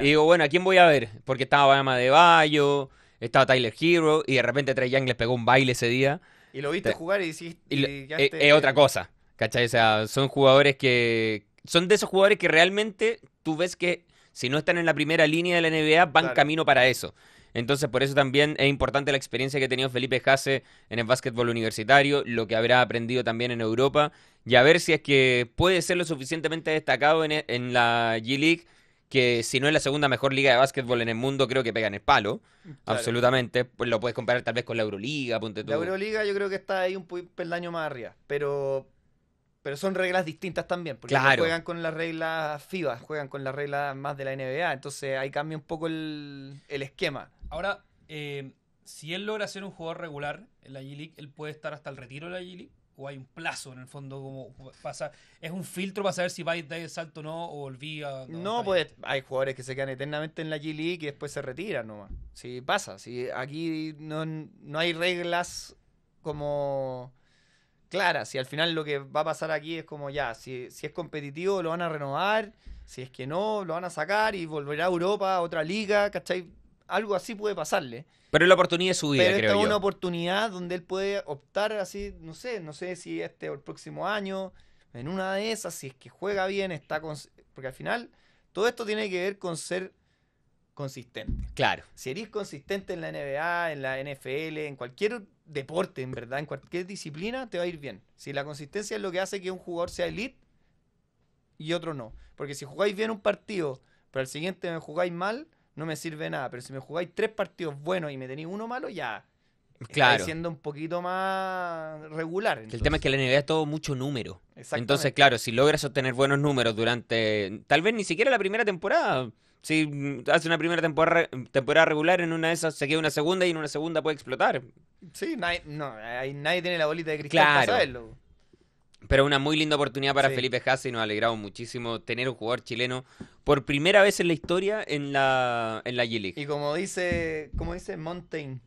Y digo, bueno, ¿a quién voy a ver? Porque estaba Bama de Bayo, estaba Tyler Hero, y de repente Trey Young les pegó un baile ese día. Y lo viste jugar y dijiste. E, es, otra cosa, ¿cachai? O sea, son jugadores que. Son de esos jugadores que realmente tú ves que si no están en la primera línea de la NBA van camino para eso. Entonces, por eso también es importante la experiencia que ha tenido Felipe Jase en el básquetbol universitario, lo que habrá aprendido también en Europa, y a ver si es que puede ser lo suficientemente destacado en, e, la G-League, que si no es la segunda mejor liga de básquetbol en el mundo, creo que pega en el palo, absolutamente. Pues lo puedes comparar tal vez con la Euroliga, La Euroliga yo creo que está ahí un peldaño más arriba, pero pero son reglas distintas también, porque juegan con las reglas FIBA, juegan con las reglas más de la NBA, entonces ahí cambia un poco el, el esquema. Ahora, eh, si él logra ser un jugador regular en la G-League, él puede estar hasta el retiro de la G-League, o hay un plazo en el fondo, como pasa, es un filtro para saber si va a dar el salto o no, o olvida. No, no pues hay jugadores que se quedan eternamente en la G-League y después se retiran nomás. Sí, pasa, si aquí no, no hay reglas como Claro, si al final lo que va a pasar aquí es como ya, si, es competitivo lo van a renovar, si es que no, lo van a sacar y volverá a Europa, a otra liga, ¿cachai? Algo así puede pasarle. Pero la oportunidad de su vida, Pero esta es una oportunidad donde él puede optar así, no sé, no sé si este o el próximo año, en una de esas, si es que juega bien, está con... Porque al final todo esto tiene que ver con ser consistente. Claro. Si eres consistente en la NBA, en la NFL, en cualquier deporte, en verdad, en cualquier disciplina, te va a ir bien. Si la consistencia es lo que hace que un jugador sea elite y otro no. Porque si jugáis bien un partido, pero al siguiente me jugáis mal, no me sirve nada. Pero si me jugáis tres partidos buenos y me tenéis uno malo, ya. Claro. siendo un poquito más regular. El tema es que la NBA es todo mucho número. Entonces, claro, si logras obtener buenos números durante tal vez ni siquiera la primera temporada, si hace una primera temporada, temporada regular, en una de esas se queda una segunda y en una segunda puede explotar. Sí, nadie, no, hay, nadie tiene la bolita de cristal para saberlo. Pero una muy linda oportunidad para Felipe Hasse y nos alegrado muchísimo tener un jugador chileno por primera vez en la historia en la, G-League. Y como dice, como dice Mountain.ssj,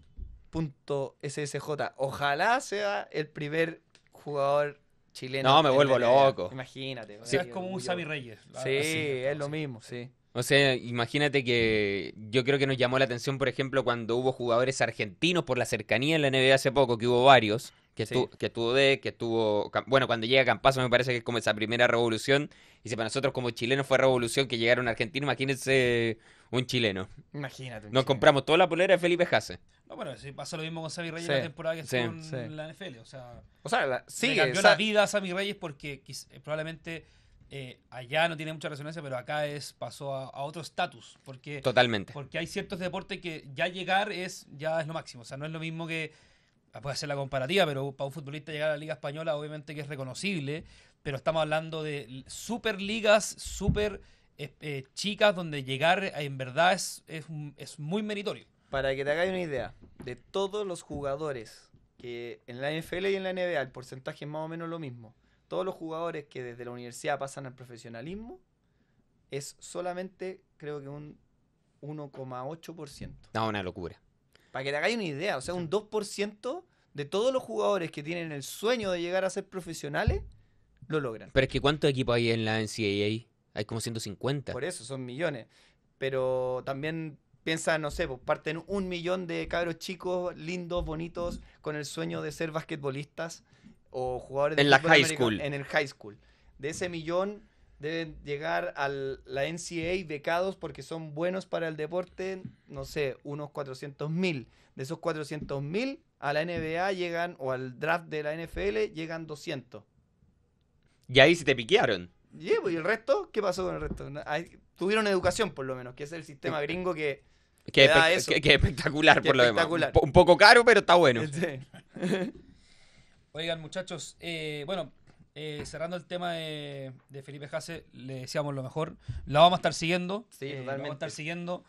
ojalá sea el primer jugador chileno. No, me vuelvo loco. Imagínate. Es como un Sammy Reyes. Sí, es lo mismo, sí. O sea, imagínate que yo creo que nos llamó la atención, por ejemplo, cuando hubo jugadores argentinos por la cercanía en la NBA hace poco, que hubo varios, que, estuvo, que de, que estuvo, bueno, cuando llega Campazo me parece que es como esa primera revolución, y si para nosotros como chilenos fue revolución que llegaron argentinos, imagínense un chileno. Imagínate. Nos compramos toda la polera de Felipe Jase. No, bueno, sí, pasó lo mismo con Sammy Reyes la temporada que estuvo en la NFL, o sea, o cambió la vida a Sammy Reyes porque probablemente eh, allá no tiene mucha resonancia, pero acá es pasó a, otro estatus. Porque, Totalmente. Porque hay ciertos deportes que ya llegar es, ya es lo máximo. O sea, no es lo mismo que. Ah, puede hacer la comparativa, pero para un futbolista llegar a la Liga Española, obviamente que es reconocible. Pero estamos hablando de ligas super eh, eh, chicas, donde llegar en verdad es, es, es muy meritorio. Para que te hagáis una idea, de todos los jugadores que en la NFL y en la NBA el porcentaje es más o menos lo mismo todos los jugadores que desde la universidad pasan al profesionalismo es solamente, creo que un 1,8%. No, una locura. Para que te hagáis una idea, o sea, un 2% de todos los jugadores que tienen el sueño de llegar a ser profesionales, lo logran. Pero es que ¿cuántos equipos hay en la NCAA? Hay como 150. Por eso, son millones. Pero también piensa, no sé, pues, parten un millón de cabros chicos, lindos, bonitos, con el sueño de ser basquetbolistas o jugadores de en la high school. En el high school. De ese millón deben llegar a la NCAA becados porque son buenos para el deporte, no sé, unos 400 mil. De esos 400 mil, a la NBA llegan, o al draft de la NFL, llegan 200. Y ahí se te piquearon. Pues, ¿Y el resto? ¿Qué pasó con el resto? tuvieron educación, por lo menos, que es el sistema gringo que... Que, espectacular, por lo demás. Un poco caro, pero está bueno. Sí. <laughs> Oigan, muchachos, eh, bueno, eh, cerrando el tema de, Felipe Jase, le decíamos lo mejor. La vamos a estar siguiendo. Sí, eh, Vamos a estar siguiendo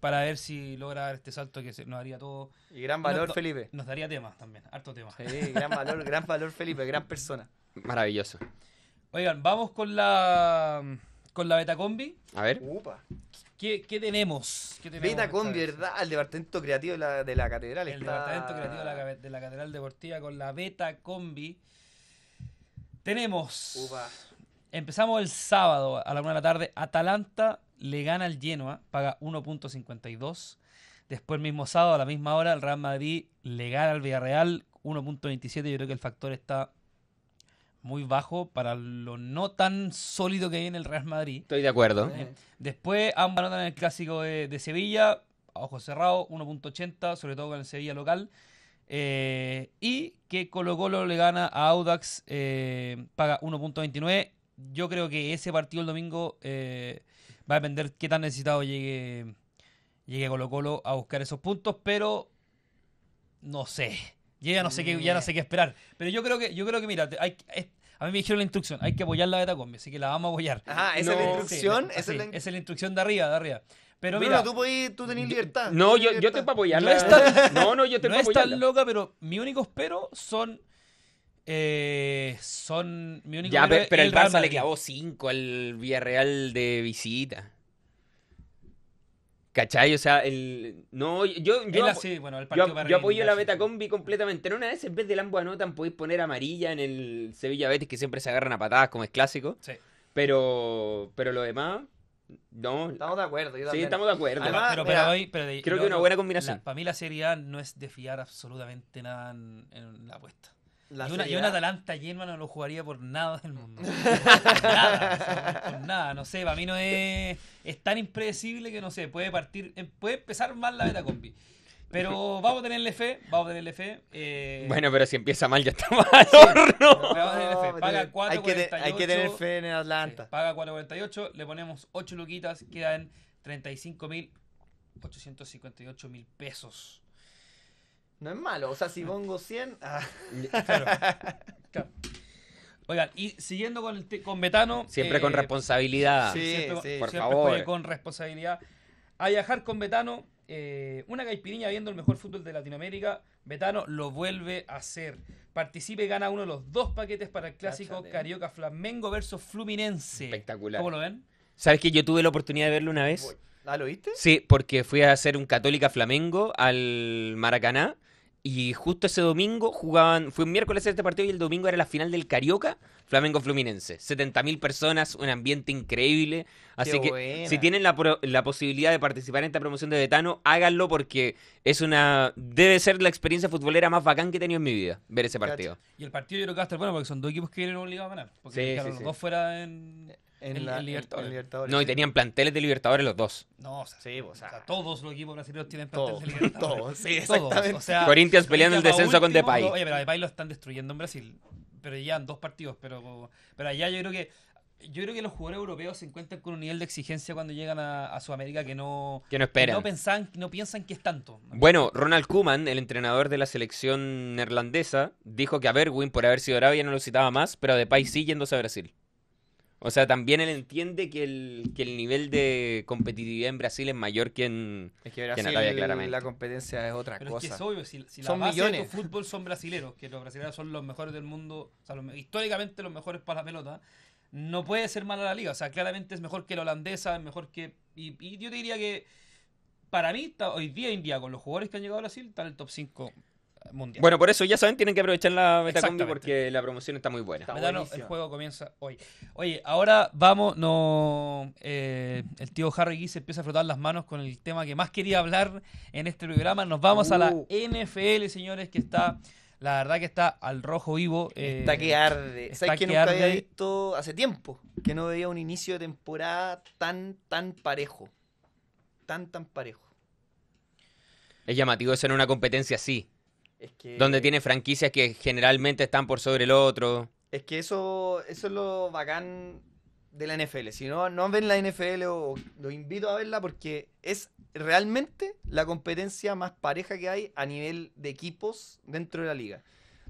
para ver si logra dar este salto que se, nos daría todo. Y gran valor, Felipe. Nos daría temas también, harto temas. Sí, gran valor, gran valor, Felipe, gran persona. Maravilloso. Oigan, vamos con la con la beta combi. A ver. Upa. ¿Qué, tenemos? Beta Combi, verdad al departamento creativo de la, de la catedral. El departamento creativo de la, catedral deportiva con la Beta Combi. Tenemos. Upa. Empezamos el sábado a la una de la tarde. Atalanta le gana al Genoa, paga 1.52. Después el mismo sábado a la misma hora el Real Madrid le gana al Villarreal 1.27. Yo creo que el factor está muy bajo para lo no tan sólido que viene en el Real Madrid. Estoy de acuerdo. Después, ambas notan en el clásico de, Sevilla, a ojo cerrado, 1.80, sobre todo con el Sevilla local. Eh, y que Colo Colo le gana a Audax, eh, paga 1.29. Yo creo que ese partido el domingo eh, va a depender qué tan necesitado llegue, llegue Colo Colo a buscar esos puntos, pero no sé. Yo ya no sé qué, ya no sé qué esperar. Pero yo creo que, yo creo que mira, hay, a mí me dijeron la instrucción, hay que apoyar la beta combi, así que la vamos a apoyar. Ajá, esa es la instrucción. ¿Esa, es la... instrucción de arriba, de arriba. Pero mira, tú, podés, tú tenés libertad. No, yo, yo te para apoyar. No, es <laughs> no, no, yo te no para apoyar. No loca, pero mi único espero son. Eh, son. Mi único ya, pero, pero el, el Barça le clavó 5 al Villarreal de visita. ¿Cachai? O sea, el. No, yo. Yo, apoyo la beta combi completamente. En una vez, en vez de Lambo anotan, podéis poner amarilla en el Sevilla Betis, que siempre se agarran a patadas, como es clásico. Sí. Pero. Pero lo demás. No. Estamos de acuerdo. sí, estamos de acuerdo. creo que es una buena combinación. para mí, la Serie A no es de fiar absolutamente nada en la apuesta y, una, y un Atalanta y no lo jugaría por nada del <laughs> mundo. nada, No sé, para mí no es. Es tan impredecible que no sé, puede partir. Eh, puede empezar mal la beta combi. Pero <laughs> vamos a tenerle fe, vamos a tenerle fe. Eh, bueno, pero si empieza mal ya está mal. <laughs> Paga 4.48. Hay, que que tener fe en Atlanta. Atalanta paga 4.48, le ponemos 8 luquitas, quedan 35.858.000 pesos. No es malo. O sea, si pongo 100. Ah. <laughs> Claro. Oigan, y siguiendo con, el con Betano, Siempre con eh, responsabilidad. Sí, por favor. Con responsabilidad. A viajar con Betano, eh, una caipirinha viendo el mejor fútbol de Latinoamérica. Betano lo vuelve a hacer. Participe y gana uno de los dos paquetes para el clásico Carioca Flamengo versus Fluminense. Espectacular. ¿Cómo lo ven? ¿Sabes que yo tuve la oportunidad de verlo una vez? ¿Ah, lo viste? Sí, porque fui a hacer un Católica Flamengo al Maracaná. Y justo ese domingo jugaban, fue un miércoles este partido y el domingo era la final del Carioca, Flamengo Fluminense. 70.000 personas, un ambiente increíble. Así que si tienen la, la, posibilidad de participar en esta promoción de Betano, háganlo porque es una debe ser la experiencia futbolera más bacán que he tenido en mi vida, ver ese partido. Y el partido yo creo que bueno porque son dos equipos que vienen obligados a ganar. Porque sí, los dos fuera en en, Libertadores. No, y tenían planteles de Libertadores los dos. No, o sea, todos los equipos brasileños tienen planteles de <laughs> Libertadores. Todos, Corinthians peleando el descenso con Depay. oye, pero Depay lo están destruyendo en Brasil. Pero ya en dos partidos, pero, pero allá yo creo que yo creo que los jugadores europeos se encuentran con un nivel de exigencia cuando llegan a, Sudamérica que no, no esperan. no, piensan que es tanto. Bueno, Ronald Koeman, el entrenador de la selección neerlandesa, dijo que a Berwin, por haber sido Arabia, no lo citaba más, pero a Depay sí yéndose a Brasil. O sea, también él entiende que el, que el nivel de competitividad en Brasil es mayor que en, que, en La competencia es otra cosa. Es que es obvio, si, si la base De tu fútbol son brasileros, que los brasileños son los mejores del mundo, o sea, históricamente los mejores para la pelota, no puede ser mala la liga. O sea, claramente es mejor que la holandesa, es mejor que. Y, yo te diría que para mí, hoy día en día, con los jugadores que han llegado a Brasil, está en el top 5 bueno, por eso ya saben, tienen que aprovechar la Metacombi porque la promoción está muy buena. el juego comienza hoy. Oye, ahora vamos, no eh, el tío Harry Guy se empieza a frotar las manos con el tema que más quería hablar en este programa. Nos vamos a la uh. NFL, señores, que está la verdad que está al rojo vivo. Eh, está que arde. Está que, había visto hace tiempo? Que no veía un inicio de temporada tan, tan parejo. Tan, tan parejo. Es llamativo eso en una competencia así. Donde tiene franquicias que generalmente están por sobre el otro. Es que eso, eso es lo bacán de la NFL. Si no, no ven la NFL, o, los invito a verla porque es realmente la competencia más pareja que hay a nivel de equipos dentro de la liga.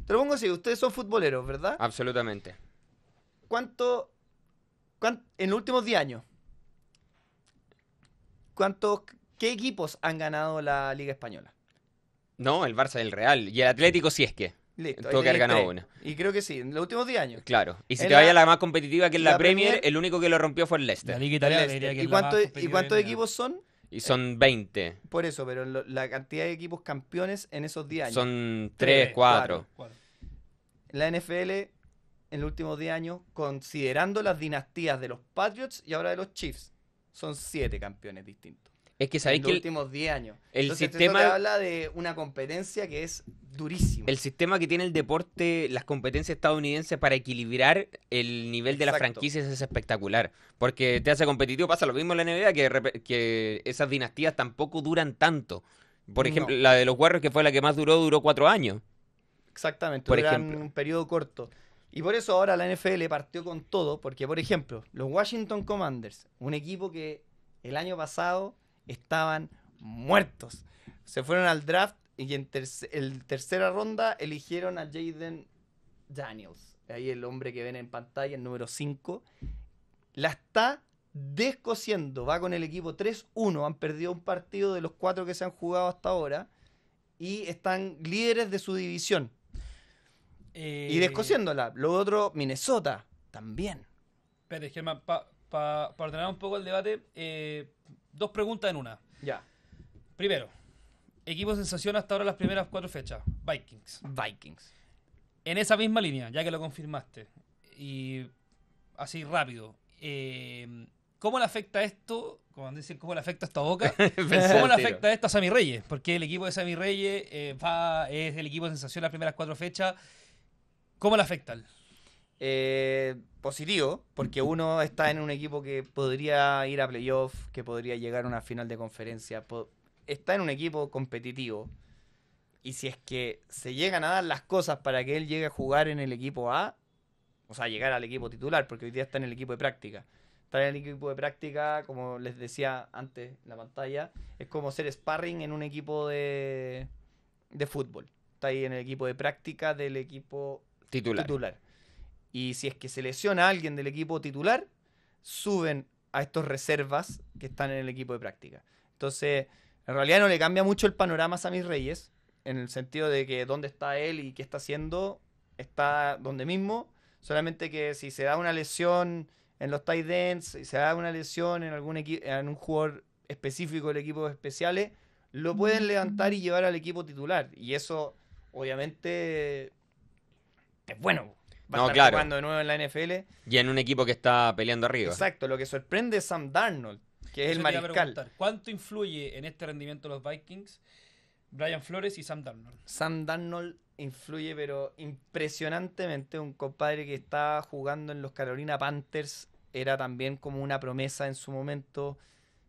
Te lo pongo así, ustedes son futboleros, ¿verdad? Absolutamente. ¿Cuánto, en los últimos 10 años, cuántos, qué equipos han ganado la Liga Española? No, el Barça y el Real. Y el Atlético sí es que. Listo, Tuvo que haber ganado una. Y creo que sí, en los últimos 10 años. Claro. Y si te la... vaya la más competitiva que es la, Premier, el único que lo rompió fue el Leicester. ¿Y, cuántos equipos son? Y son 20. Por eso, pero la cantidad de equipos campeones en esos 10 años. Son 3, 4. La NFL en los últimos 10 años, considerando las dinastías de los Patriots y ahora de los Chiefs, son 7 campeones distintos. Es que sabéis en los últimos 10 años. El Entonces, sistema. Te habla de una competencia que es durísima. El sistema que tiene el deporte, las competencias estadounidenses para equilibrar el nivel de las franquicias es espectacular. Porque te hace competitivo. Pasa lo mismo en la NBA, que, esas dinastías tampoco duran tanto. Por ejemplo, la de los Warriors, que fue la que más duró, duró cuatro años. Exactamente, por ejemplo. un periodo corto. Y por eso ahora la NFL partió con todo, porque, por ejemplo, los Washington Commanders, un equipo que el año pasado estaban muertos. Se fueron al draft y en el tercera ronda eligieron a Jaden Daniels. Ahí el hombre que ven en pantalla, el número 5. La está descosiendo. Va con el equipo 3-1. Han perdido un partido de los cuatro que se han jugado hasta ahora. Y están líderes de su división. Y eh, descosiéndola. Lo otro, Minnesota, también. Espérate, Germán, para ordenar un poco el debate, eh, Dos preguntas en una. Ya. Primero, equipo sensación hasta ahora las primeras cuatro fechas. Vikings. Vikings. En esa misma línea, ya que lo confirmaste, y así rápido, eh, ¿cómo le afecta esto? Como decir, ¿cómo le afecta esta Boca? <laughs> ¿Cómo le afecta esto a Sammy Reyes? Porque el equipo de Sammy Reyes eh, va, es el equipo de sensación las primeras cuatro fechas. ¿Cómo le afecta? eh, positivo, porque uno está en un equipo que podría ir a playoff, que podría llegar a una final de conferencia, está en un equipo competitivo. Y si es que se llegan a dar las cosas para que él llegue a jugar en el equipo A, o sea, llegar al equipo titular, porque hoy día está en el equipo de práctica. está en el equipo de práctica, como les decía antes en la pantalla, es como ser sparring en un equipo de, de fútbol. Está ahí en el equipo de práctica del equipo titular. Y si es que se lesiona a alguien del equipo titular, suben a estos reservas que están en el equipo de práctica. Entonces, en realidad no le cambia mucho el panorama a mis Reyes, en el sentido de que dónde está él y qué está haciendo, está donde mismo. Solamente que si se da una lesión en los tight ends, si se da una lesión en algún en un jugador específico del equipo de especiales, lo pueden levantar y llevar al equipo titular. Y eso, obviamente, es bueno no, claro. jugando de nuevo en la NFL. Y en un equipo que está peleando arriba. Exacto, lo que sorprende es Sam Darnold, que es el mariscal. ¿Cuánto influye en este rendimiento los Vikings Brian Flores y Sam Darnold? Sam Darnold influye, pero impresionantemente. Un compadre que está jugando en los Carolina Panthers era también como una promesa en su momento.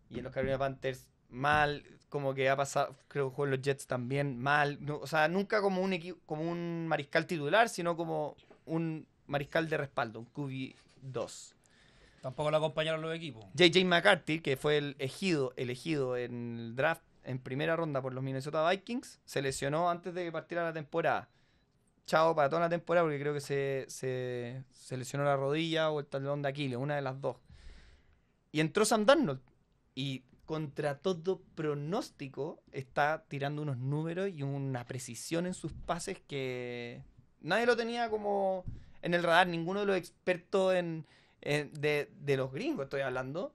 Y en los Carolina Panthers mal, como que ha pasado, creo que jugó los Jets también mal. o sea, nunca como un, equipo, como un mariscal titular, sino como un mariscal de respaldo, un QB2. Tampoco lo acompañaron los equipos. JJ McCarthy, que fue el elegido en el draft en primera ronda por los Minnesota Vikings, se lesionó antes de que partiera la temporada. Chao para toda la temporada porque creo que se, se lesionó la rodilla o el talón de Aquiles, una de las dos. Y entró Sam Darnold. Y contra todo pronóstico está tirando unos números y una precisión en sus pases que nadie lo tenía como en el radar, ninguno de los expertos en, de, los gringos, estoy hablando,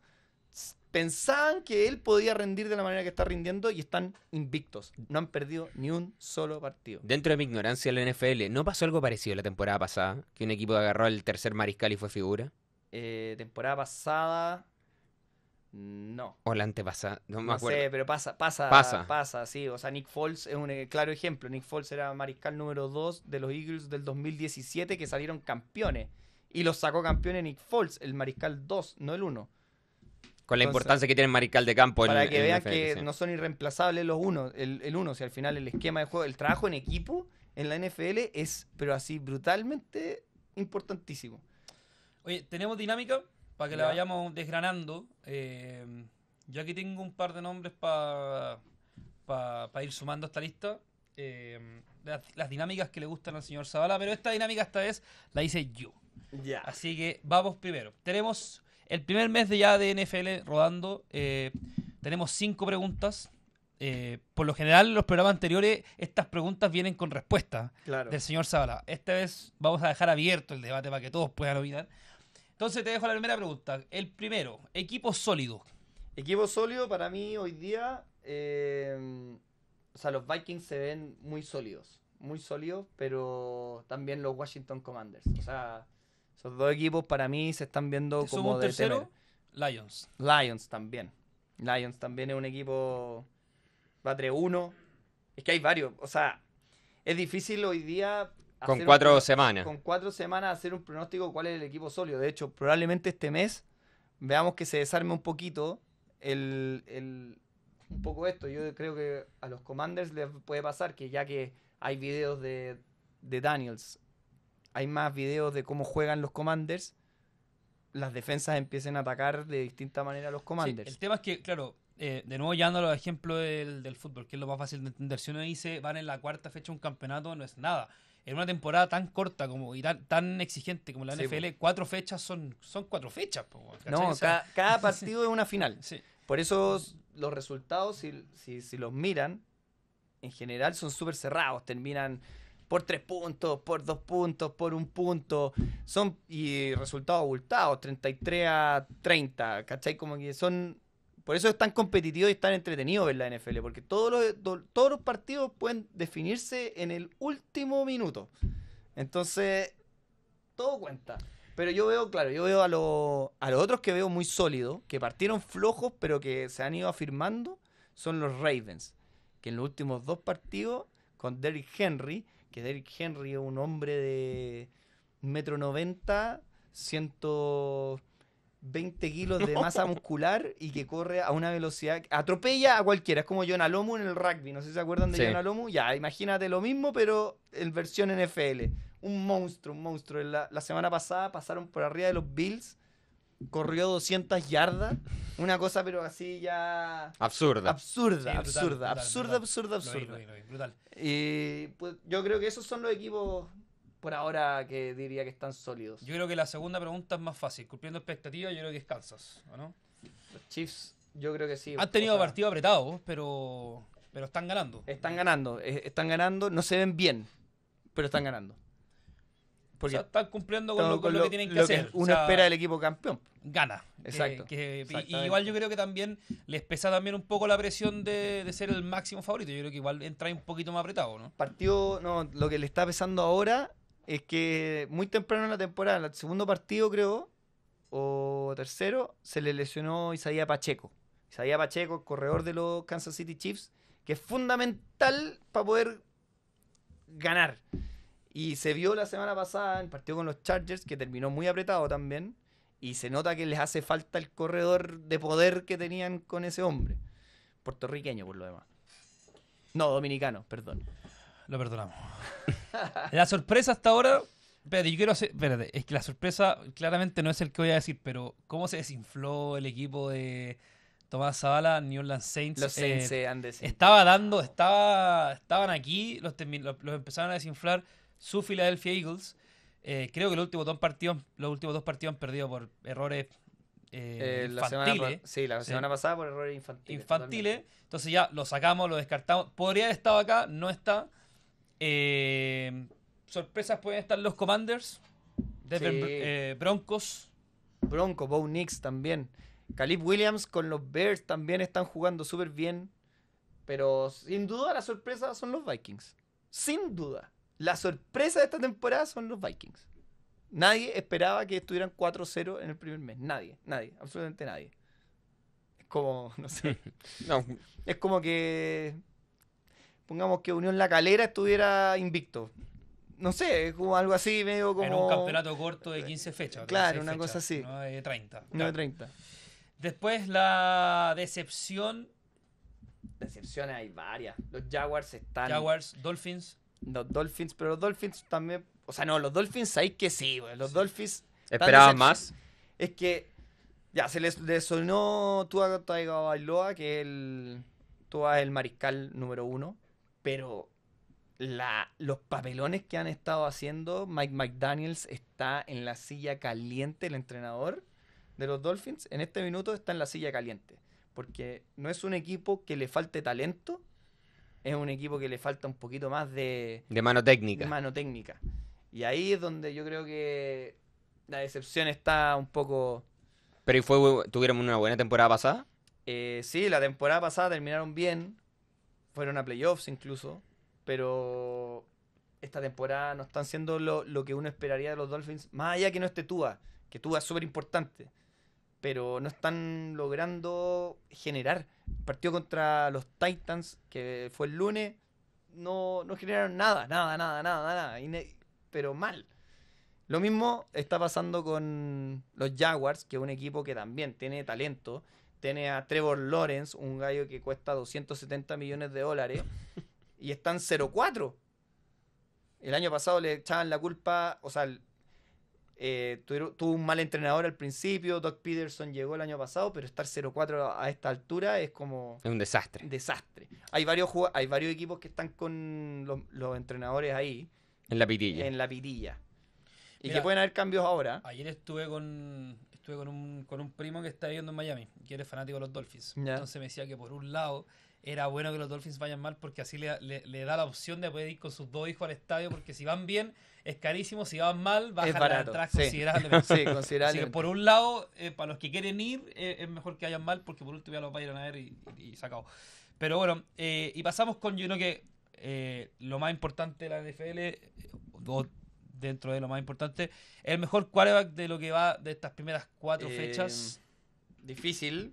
pensaban que él podía rendir de la manera que está rindiendo y están invictos. No han perdido ni un solo partido. Dentro de mi ignorancia la NFL, ¿no pasó algo parecido la temporada pasada? Que un equipo agarró al tercer mariscal y fue figura. Eh, temporada pasada. No. O la antepasada. No, me acuerdo. sé, pero pasa, pasa, pasa. Pasa, sí. O sea, Nick Foles es un eh, claro ejemplo. Nick Foles era mariscal número 2 de los Eagles del 2017 que salieron campeones. Y los sacó campeones Nick Foles, el mariscal 2, no el 1. Con la importancia que tiene el mariscal de campo. Para que vean que no son irreemplazables los uno, el, 1, uno, si al final el esquema de juego, el trabajo en equipo en la NFL es, pero así, brutalmente importantísimo. Oye, ¿tenemos dinámica? para que la vayamos desgranando. Eh, yo aquí tengo un par de nombres para ir sumando esta lista. Eh, las, dinámicas que le gustan al señor Zavala, pero esta dinámica esta vez la hice yo. Ya. Así que vamos primero. Tenemos el primer mes de ya de NFL rodando. Eh, tenemos cinco preguntas. Eh, por lo general, en los programas anteriores, estas preguntas vienen con respuesta del señor Zavala. Esta vez vamos a dejar abierto el debate para que todos puedan opinar. Entonces te dejo la primera pregunta. El primero, equipo sólido. Equipo sólido para mí hoy día, eh, o sea, los Vikings se ven muy sólidos, muy sólidos, pero también los Washington Commanders. O sea, esos dos equipos para mí se están viendo como de tercero. Lions. Lions también. Lions también es un equipo va uno. 1 Es que hay varios, o sea, es difícil hoy día con cuatro semanas. Con cuatro semanas hacer un pronóstico cuál es el equipo sólido. De hecho, probablemente este mes veamos que se desarme un poquito el, el, un poco esto. Yo creo que a los commanders les puede pasar que ya que hay videos de, de Daniels, hay más videos de cómo juegan los commanders, las defensas empiecen a atacar de distinta manera a los commanders. el tema es que, claro, eh, de nuevo llevando los ejemplos del, del, fútbol, que es lo más fácil de entender. Si uno dice van en la cuarta fecha un campeonato, no es nada en una temporada tan corta como y tan, exigente como la NFL, cuatro fechas son, son cuatro fechas. no, cada, <laughs> partido es una final. Por eso los resultados, si, si, los miran, en general son súper cerrados. Terminan por tres puntos, por dos puntos, por un punto. Son y resultados abultados, 33 a 30, ¿cachai? Como que son por eso es tan competitivo y tan entretenido ver la NFL, porque todos los, todos los partidos pueden definirse en el último minuto. Entonces, todo cuenta. Pero yo veo, claro, yo veo a, a los otros que veo muy sólidos, que partieron flojos, pero que se han ido afirmando, son los Ravens, que en los últimos dos partidos, con Derrick Henry, que Derrick Henry es un hombre de metro noventa, ciento 20 kilos de masa muscular y que corre a una velocidad. Atropella a cualquiera. Es como John Alomu en el rugby. No sé si se acuerdan de John Alomu, Ya, imagínate lo mismo, pero en versión NFL. Un monstruo, un monstruo. La, semana pasada pasaron por arriba de los Bills. Corrió 200 yardas. Una cosa, pero así ya. Absurda. Absurda, absurda, absurda, absurda, absurda, absurda, absurda, absurda. Brutal. Y pues, yo creo que esos son los equipos por ahora que diría que están sólidos. Yo creo que la segunda pregunta es más fácil. Cumpliendo expectativas, yo creo que es Kansas, no? Los Chiefs, yo creo que sí. Han tenido partido apretado, partidos apretados, pero, pero están ganando. Están ganando, eh, están ganando, no se ven bien, pero están ganando. Porque están cumpliendo con, lo, que tienen que hacer. Una espera del equipo campeón. Gana. Exacto. igual yo creo que también les pesa también un poco la presión de, de, ser el máximo favorito. Yo creo que igual entra un poquito más apretado, ¿no? Partido, no, lo que le está pesando ahora es que muy temprano en la temporada, en el segundo partido creo, o tercero, se le lesionó Isaías Pacheco. Isaías Pacheco, corredor de los Kansas City Chiefs, que es fundamental para poder ganar. Y se vio la semana pasada en partido con los Chargers, que terminó muy apretado también. Y se nota que les hace falta el corredor de poder que tenían con ese hombre. Puertorriqueño, por lo demás. No, dominicano, perdón lo perdonamos. la sorpresa hasta ahora. Espérate, yo quiero hacer. Espérate, es que la sorpresa claramente no es el que voy a decir, pero ¿cómo se desinfló el equipo de Tomás Zavala, New Orleans Saints? Los Saints eh, Estaba dando, estaba, estaban aquí, los, empezaron a desinflar su Philadelphia Eagles. Eh, creo que los últimos dos partidos, los últimos dos partidos han perdido por errores eh, infantiles. sí, la semana pasada por errores infantiles. Infantiles. Entonces ya lo sacamos, lo descartamos. Podría haber estado acá, no está. Eh, sorpresas pueden estar los Commanders, Broncos eh, Broncos. Bronco, Bo Nix también. Caleb Williams con los Bears también están jugando súper bien. Pero sin duda la sorpresa son los Vikings. Sin duda. La sorpresa de esta temporada son los Vikings. Nadie esperaba que estuvieran 4-0 en el primer mes. Nadie, nadie, absolutamente nadie. Es como, no sé. <laughs> Es como que pongamos que Unión La Calera estuviera invicto. No sé, como algo así medio como... En un campeonato corto de 15 fechas. Claro, una cosa así. No de 30. No 30. Después la decepción... Decepciones hay varias. Los Jaguars están... Jaguars, Dolphins. Los Dolphins, pero los Dolphins también... O sea, no, los Dolphins hay que sí, güey. Los Dolphins... ¿Esperaban más? Es que... Ya, se les, sonó Tua Bailoa, que él Tua es el mariscal número uno pero los papelones que han estado haciendo, Mike McDaniels está en la silla caliente, el entrenador de los Dolphins, en este minuto está en la silla caliente, porque no es un equipo que le falte talento, es un equipo que le falta un poquito más de... De mano técnica. mano técnica. Y ahí es donde yo creo que la decepción está un poco... Pero ¿y fue, tuvieron una buena temporada pasada? Eh, sí, la temporada pasada terminaron bien, fueron a playoffs incluso, pero esta temporada no están siendo lo, que uno esperaría de los Dolphins, más allá que no esté Tua, que Tua es súper importante, pero no están logrando generar. Partido contra los Titans, que fue el lunes, no, no generaron nada, nada, nada, nada, nada, pero mal. Lo mismo está pasando con los Jaguars, que es un equipo que también tiene talento, tiene a Trevor Lawrence, un gallo que cuesta 270 millones de dólares. <laughs> y están 0-4. El año pasado le echaban la culpa, o sea, eh, tuvo un mal entrenador al principio, Doc Peterson llegó el año pasado, pero estar 0-4 a esta altura es como... Es un desastre. Desastre. Hay varios, hay varios equipos que están con los, entrenadores ahí. En la pitilla. En la pitilla. Y que pueden haber cambios ahora. Ayer estuve con, estuve con un, con un primo que está viviendo en Miami, que es fanático de los Dolphins. Entonces me decía que por un lado era bueno que los Dolphins vayan mal porque así le, da la opción de poder ir con sus dos hijos al estadio porque si van bien es carísimo, si van mal bajan para atrás considerando sí, considerablemente. <laughs> Así que por un lado, eh, para los que quieren ir eh, es mejor que vayan mal porque por último ya los vayan a ver y, y, sacado. Pero bueno, eh, y pasamos con, yo creo que lo más importante de la NFL, dentro de lo más importante. ¿El mejor quarterback de lo que va de estas primeras cuatro eh, fechas? Difícil.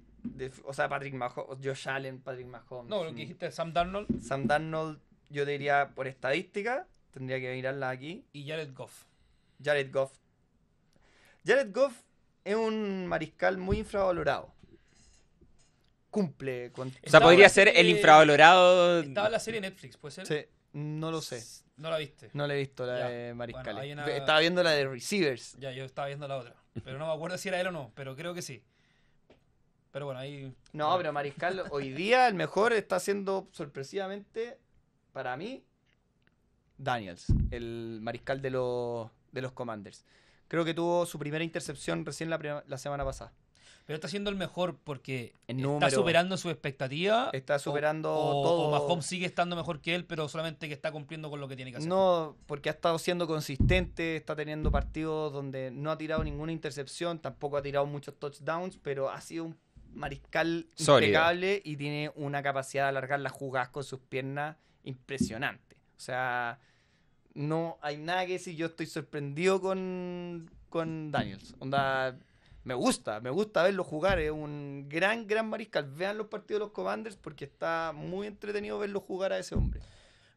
o sea, Patrick Mahomes, Josh Allen, Patrick Mahomes. No, lo que dijiste, Sam Darnold. Sam Darnold, yo diría por estadística, tendría que mirarla aquí. Y Jared Goff. Jared Goff. Jared Goff es un mariscal muy infravalorado cumple con... O sea, podría ser el infravalorado... Estaba la serie Netflix, ¿puede ser? Sí, no lo sé. No la viste. No la he visto, la de Mariscal. Estaba viendo la de Receivers. Ya, yo estaba viendo la otra. <laughs> Pero no me acuerdo si era él o no, pero creo que sí. Pero bueno, ahí. No, pero Mariscal hoy día el mejor está siendo sorpresivamente, para mí, Daniels, el Mariscal de los, de los Commanders. Creo que tuvo su primera intercepción recién la semana pasada. Pero está siendo el mejor porque está superando su expectativa. Está superando todo. Mahomes sigue estando mejor que él, pero solamente que está cumpliendo con lo que tiene que hacer. No, porque ha estado siendo consistente, está teniendo partidos donde no ha tirado ninguna intercepción, tampoco ha tirado muchos touchdowns, pero ha sido un mariscal impecable y tiene una capacidad de alargar las jugadas con sus piernas impresionante. O sea, no hay nada que decir. Yo estoy sorprendido con, con Daniels. Onda me gusta, me gusta verlo jugar. Es un gran, gran mariscal. Vean los partidos de los Commanders porque está muy entretenido verlo jugar a ese hombre.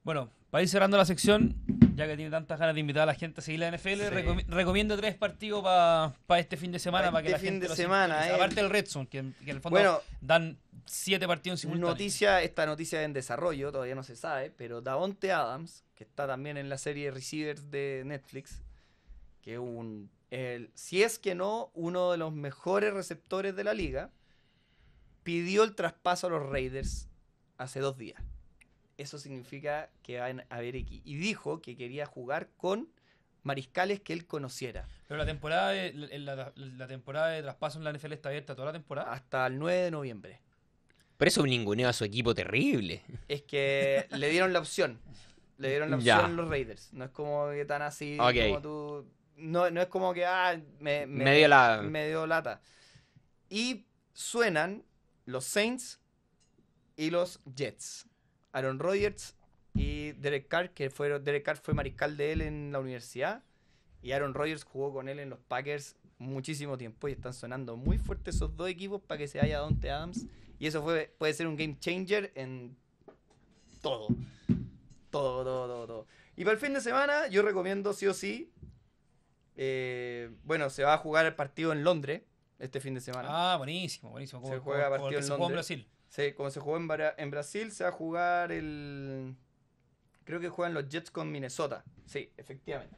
Bueno, para ir cerrando la sección, ya que tiene tantas ganas de invitar a la gente a seguir la NFL, recomiendo tres partidos para este fin de semana. Para este fin de semana, eh. Aparte del Red que, en el fondo dan siete partidos simultáneos. Noticia, esta noticia en desarrollo, todavía no se sabe, pero Davonte Adams, que está también en la serie Receivers de Netflix, que un, si es que no, uno de los mejores receptores de la liga, pidió el traspaso a los Raiders hace dos días. Eso significa que van a haber Y dijo que quería jugar con mariscales que él conociera. Pero la temporada de, la, temporada de traspaso en la NFL está abierta toda la temporada. Hasta el 9 de noviembre. Pero eso ninguneo a su equipo terrible. Es que le dieron la opción. Le dieron la <laughs> opción los Raiders. No es como que tan así como tú no, no es como que, ah, me, medio lata. Y suenan los Saints y los Jets. Aaron Rodgers y Derek Carr, que Derek Carr fue mariscal de él en la universidad. Y Aaron Rodgers jugó con él en los Packers muchísimo tiempo y están sonando muy fuerte esos dos equipos para que se haya Dante Adams. Y eso fue, puede ser un game changer en todo. Todo, todo, todo, todo. Y para el fin de semana yo recomiendo sí o sí eh, bueno, se va a jugar el partido en Londres este fin de semana. Ah, buenísimo, buenísimo. Como, se juega el partido en Brasil. Sí, como se jugó en, Brasil, se va a jugar el. Creo que juegan los Jets con Minnesota. Sí, efectivamente.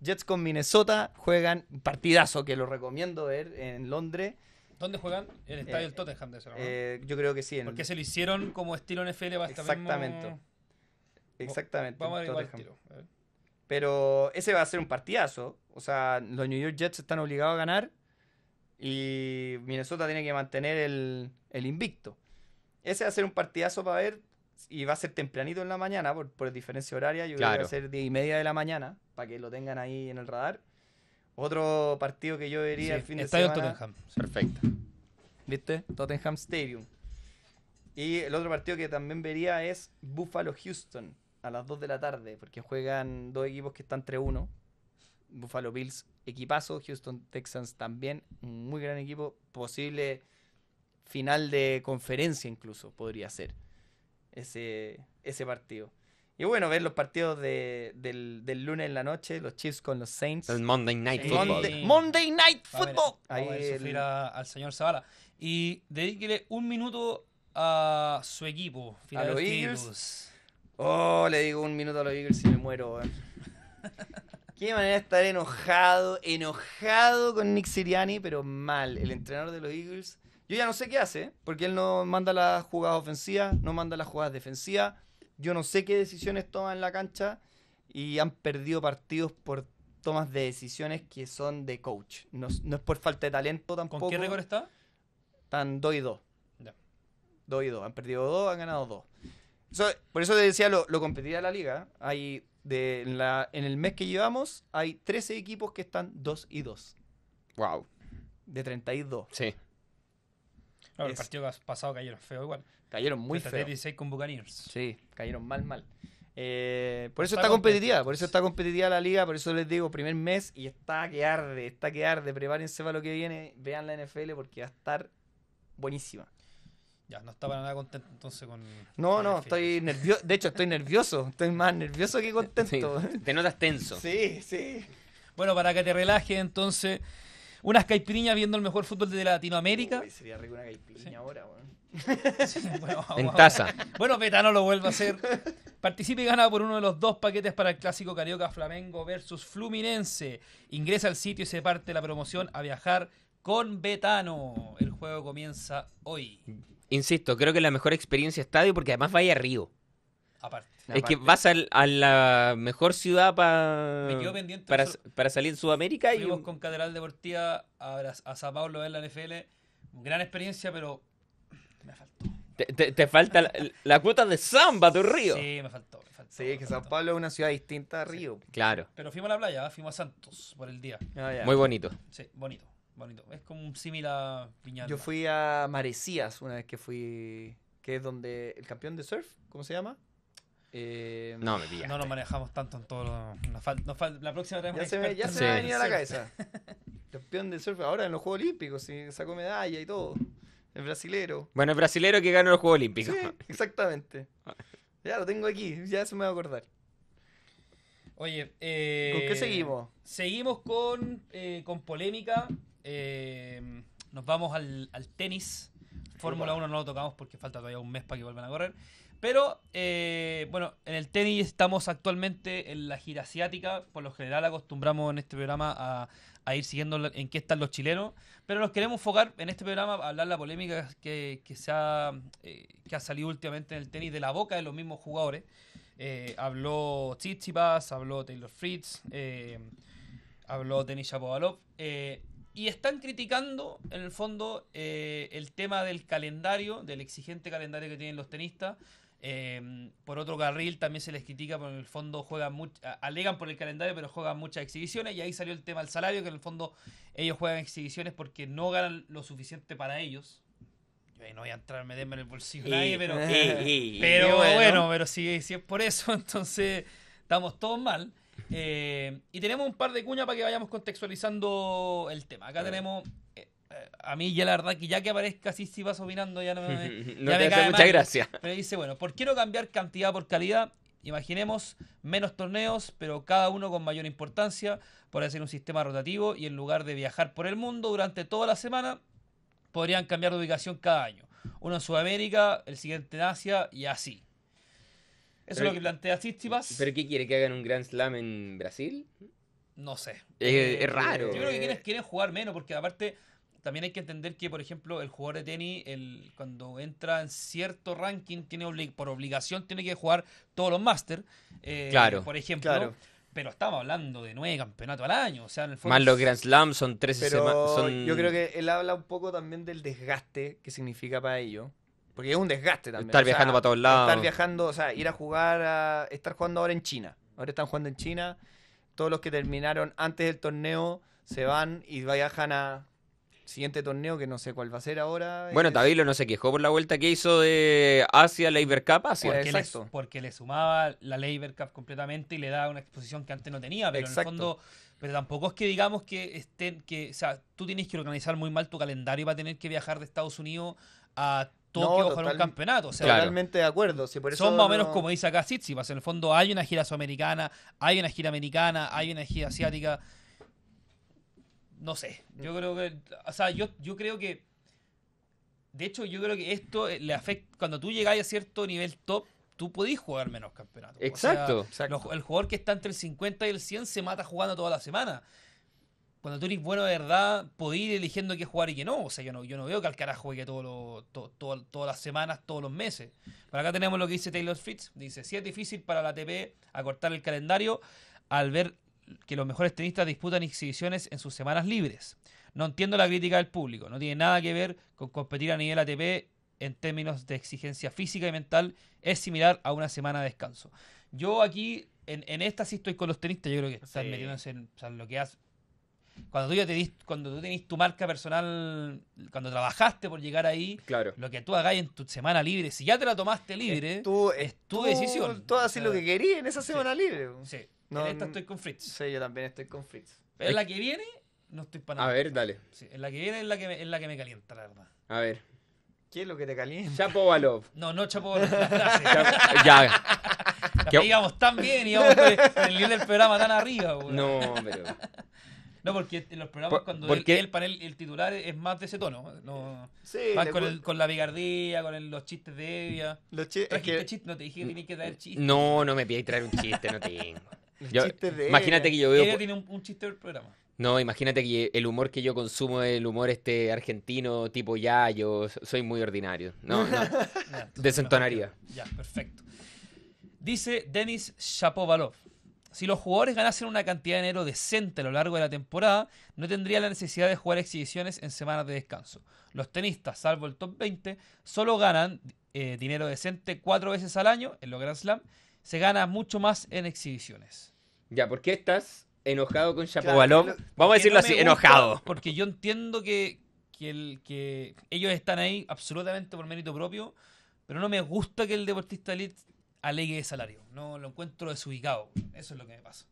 Jets con Minnesota juegan partidazo que lo recomiendo ver en Londres. ¿Dónde juegan? En el estadio eh, del Tottenham de ese, eh, Yo creo que sí. En... Porque se lo hicieron como estilo NFL para Exactamente. Exactamente. Vamos a pero ese va a ser un partidazo. O sea, los New York Jets están obligados a ganar y Minnesota tiene que mantener el, invicto. Ese va a ser un partidazo para ver y va a ser tempranito en la mañana por, diferencia horaria. Yo creo que va a ser 10 y media de la mañana para que lo tengan ahí en el radar. Otro partido que yo vería el fin de semana. Estadio Tottenham. Perfecto. ¿Viste? Tottenham Stadium. Y el otro partido que también vería es Buffalo Houston a las 2 de la tarde, porque juegan dos equipos que están 3-1. Buffalo Bills, equipazo. Houston Texans también, muy gran equipo. Posible final de conferencia incluso podría ser ese, ese partido. Y bueno, ver los partidos del, lunes en la noche, los Chiefs con los Saints. El Monday Night Football. Monday, Night Football. Ahí el... al señor Zavala. Y dedíquele un minuto a su equipo, los Eagles. Oh, le digo un minuto a los Eagles y me muero, <laughs> Qué manera de estar enojado, enojado con Nick Siriani, pero mal. El entrenador de los Eagles. Yo ya no sé qué hace, porque él no manda las jugadas ofensivas, no manda las jugadas defensivas. Yo no sé qué decisiones toma en la cancha y han perdido partidos por tomas de decisiones que son de coach. No, es por falta de talento tampoco. ¿Con qué récord está? Están 2 y 2. 2 y 2. Han perdido 2, han ganado 2 por eso te decía lo, lo de la liga. de la, en el mes que llevamos hay 13 equipos que están 2 y 2. Wow. De 32. Sí. el partido pasado cayeron feo igual. Cayeron muy feo. 16 con Buccaneers. Sí, cayeron mal, mal. Eh, por eso está, está competitiva, por eso está competitiva la liga, por eso les digo, primer mes y está que arde, está que arde, prepárense para lo que viene, vean la NFL porque va a estar buenísima. Ya, no está nada contento entonces con... No, no, estoy nervioso. De hecho, estoy nervioso. Estoy más nervioso que <laughs> contento. te notas tenso. Sí, sí. Bueno, para que te relajes entonces, unas caipirinhas viendo el mejor fútbol de Latinoamérica. sería rico una caipirinha ahora, bueno, <laughs> en taza. Bueno, Betano lo vuelve a hacer. Participe y gana por uno de los dos paquetes para el clásico Carioca Flamengo versus Fluminense. Ingresa al sitio y se parte la promoción a viajar con Betano. El juego comienza hoy. Insisto, creo que es la mejor experiencia estadio porque además vaya a Río. Aparte. Es que vas a la mejor ciudad para, para salir en Sudamérica. Fuimos con Catedral Deportiva a, San Pablo en la NFL. Gran experiencia, pero me faltó. Te, falta la, cuota de samba tu Río. Sí, me faltó. sí, es que San Pablo es una ciudad distinta a Río. claro. Pero fuimos a la playa, ¿ah? fuimos a Santos por el día. Ah, Muy bonito. Sí, bonito. Es como un símil a Yo fui a Marecías una vez que fui, que es donde el campeón de surf, ¿cómo se llama? Eh, no, me No nos manejamos tanto en todo. la próxima vez... Ya se me, ya se a la cabeza. <laughs> campeón de surf ahora en los Juegos Olímpicos, sacó medalla y todo. El brasilero. Bueno, el brasilero que ganó los Juegos Olímpicos. exactamente. ya lo tengo aquí, ya se me va a acordar. Oye, ¿con qué eh, seguimos? Seguimos con, eh, con polémica eh, nos vamos al, tenis. Fórmula 1 no lo tocamos porque falta todavía un mes para que vuelvan a correr. Pero eh, bueno, en el tenis estamos actualmente en la gira asiática. Por lo general acostumbramos en este programa a, ir siguiendo en qué están los chilenos. Pero nos queremos enfocar en este programa a hablar la polémica que, se ha, eh, que ha salido últimamente en el tenis de la boca de los mismos jugadores. habló Tsitsipas, habló Taylor Fritz, habló Denis Shapovalov. Y están criticando, en el fondo, eh, el tema del calendario, del exigente calendario que tienen los tenistas. Eh, por otro carril también se les critica porque en el fondo juegan mucho, alegan por el calendario, pero juegan muchas exhibiciones. Y ahí salió el tema del salario, que en el fondo ellos juegan exhibiciones porque no ganan lo suficiente para ellos. Yo no voy a entrar, me en el bolsillo pero, bueno. pero sí si es por eso, <laughs> entonces estamos todos mal. Eh, y tenemos un par de cuñas para que vayamos contextualizando el tema. Acá tenemos eh, a mí ya la verdad que ya que aparezca así si vas opinando ya no me, <laughs> no ya mucha Pero dice, bueno, ¿por quiero cambiar cantidad por calidad? Imaginemos menos torneos, pero cada uno con mayor importancia, por hacer un sistema rotativo y en lugar de viajar por el mundo durante toda la semana, podrían cambiar de ubicación cada año. Uno en Sudamérica, el siguiente en Asia y así. Eso es lo que plantea Tsitsipas. ¿Pero qué quiere? ¿Que hagan un Grand Slam en Brasil? No sé. es, raro. Yo creo que quieren, jugar menos, porque aparte también hay que entender que, por ejemplo, el jugador de tenis, el, cuando entra en cierto ranking, tiene por obligación tiene que jugar todos los Masters. Eh, claro. Por ejemplo. Pero estamos hablando de nueve campeonatos al año. O sea, Más los Grand Slam son tres semanas. Yo creo que él habla un poco también del desgaste que significa para ellos. Porque es un desgaste también. Estar viajando para todos lados. Estar viajando, o sea, ir a jugar, a, estar jugando ahora en China. Ahora están jugando en China. Todos los que terminaron antes del torneo se van y viajan a siguiente torneo que no sé cuál va a ser ahora. Bueno, Tabilo no se quejó por la vuelta que hizo de Asia la Ibercup. Cup Porque, Exacto. porque le sumaba la Ibercap completamente y le daba una exposición que antes no tenía, pero en el fondo pero tampoco es que digamos que estén que, o sea, tú tienes que organizar muy mal tu calendario y va a tener que viajar de Estados Unidos a no, un campeonato. totalmente de acuerdo. son más o menos como dice acá Sitsipas En el fondo hay una gira sudamericana, hay una gira americana, hay una gira asiática. No sé. Yo creo que. O sea, yo, yo creo que. De hecho, yo creo que esto eh, le afecta. Cuando tú llegáis a cierto nivel top, tú podís jugar menos campeonatos. Exacto. el jugador que está entre el 50 y el 100 se mata jugando toda la semana cuando tú eres bueno de verdad, podés ir eligiendo qué jugar y qué no. O sea, yo no, yo no veo que Alcaraz juegue todas las semanas, todos los meses. Pero acá tenemos lo que dice Taylor Fritz. Dice, si es difícil para la ATP acortar el calendario al ver que los mejores tenistas disputan exhibiciones en sus semanas libres. No entiendo la crítica del público. No tiene nada que ver con competir a nivel ATP en términos de exigencia física y mental. Es similar a una semana de descanso. Yo aquí, en, esta sí estoy con los tenistas. Yo creo que están metiéndose en lo que hace cuando tú ya cuando tú tenés tu marca personal, cuando trabajaste por llegar ahí, lo que tú hagáis en tu semana libre, si ya te la tomaste libre, es tu, decisión. Tú haces lo que querías en esa semana libre. Sí. en esta estoy con Fritz. Sí, yo también estoy con Fritz. Pero en la que viene, no estoy para nada. A ver, dale. en la que viene es la que, me, es la que me calienta, la verdad. A ver. ¿Qué es lo que te calienta? Chapovalov. No, no <laughs> Chapo ya. digamos tan bien, íbamos con el nivel del programa tan arriba, güey. No, pero... No, porque en los programas cuando porque... el el titular es más de ese tono. No, sí, más con, con, la bigardía, con los chistes de Evia. Los chistes que... No te dije que tenías que traer chistes. No, no me pidáis traer un chiste, no tengo. <laughs> Yo, imagínate que yo veo. tiene un, chiste del programa. No, imagínate que el humor que yo consumo es el humor este argentino tipo ya, yo soy muy ordinario. No, no. <laughs> Desentonaría. ya, perfecto. Dice Denis Shapovalov si los jugadores ganasen una cantidad de dinero decente a lo largo de la temporada, no tendría la necesidad de jugar exhibiciones en semanas de descanso. Los tenistas, salvo el top 20, solo ganan eh, dinero decente cuatro veces al año en los Grand Slam. Se gana mucho más en exhibiciones. Ya, ¿por qué estás enojado con Chapo Balón? Vamos a decirlo así, enojado. Porque yo entiendo que, que ellos están ahí absolutamente por mérito propio, pero no me gusta que el deportista elite alegue de salario. No lo encuentro desubicado. Eso es lo que me pasa.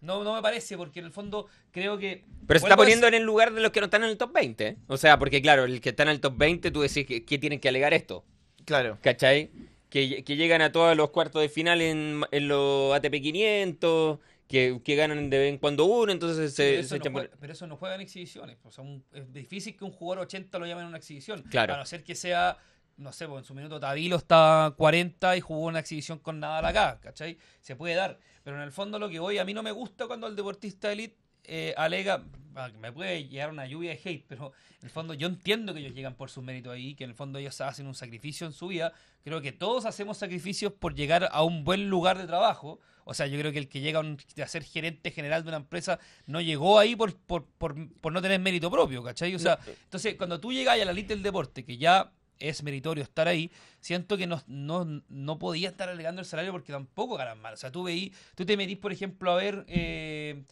No, no me parece, porque en el fondo creo que. Pero se está poniendo en el lugar de los que no están en el top 20. O sea, porque claro, el que está en el top 20, tú decís que, tienen que alegar esto. Claro. ¿Cachai? Que, llegan a todos los cuartos de final en, los ATP 500, que, ganan de vez en cuando uno, entonces se, pero eso, no, juega, pero eso no juega en exhibiciones. Pues, o es difícil que un jugador 80 lo llamen en una exhibición. Claro. A no ser que sea no sé, pues, en su minuto Tavilo está 40 y jugó una exhibición con Nadal acá, ¿cachai? Se puede dar. Pero en el fondo lo que voy, a mí no me gusta cuando el deportista elite eh, alega, ah, me puede llegar una lluvia de hate, pero en el fondo yo entiendo que ellos llegan por su mérito ahí, que en el fondo ellos hacen un sacrificio en su vida. Creo que todos hacemos sacrificios por llegar a un buen lugar de trabajo. O sea, yo creo que el que llega a, ser gerente general de una empresa no llegó ahí por, por, por no tener mérito propio, ¿cachai? O sea, eh. entonces cuando tú llegas a la elite del deporte, que ya es meritorio estar ahí, siento que no, podía estar alegando el salario porque tampoco ganan mal. O sea, tú veí, tú te metís, por ejemplo, a ver, eh,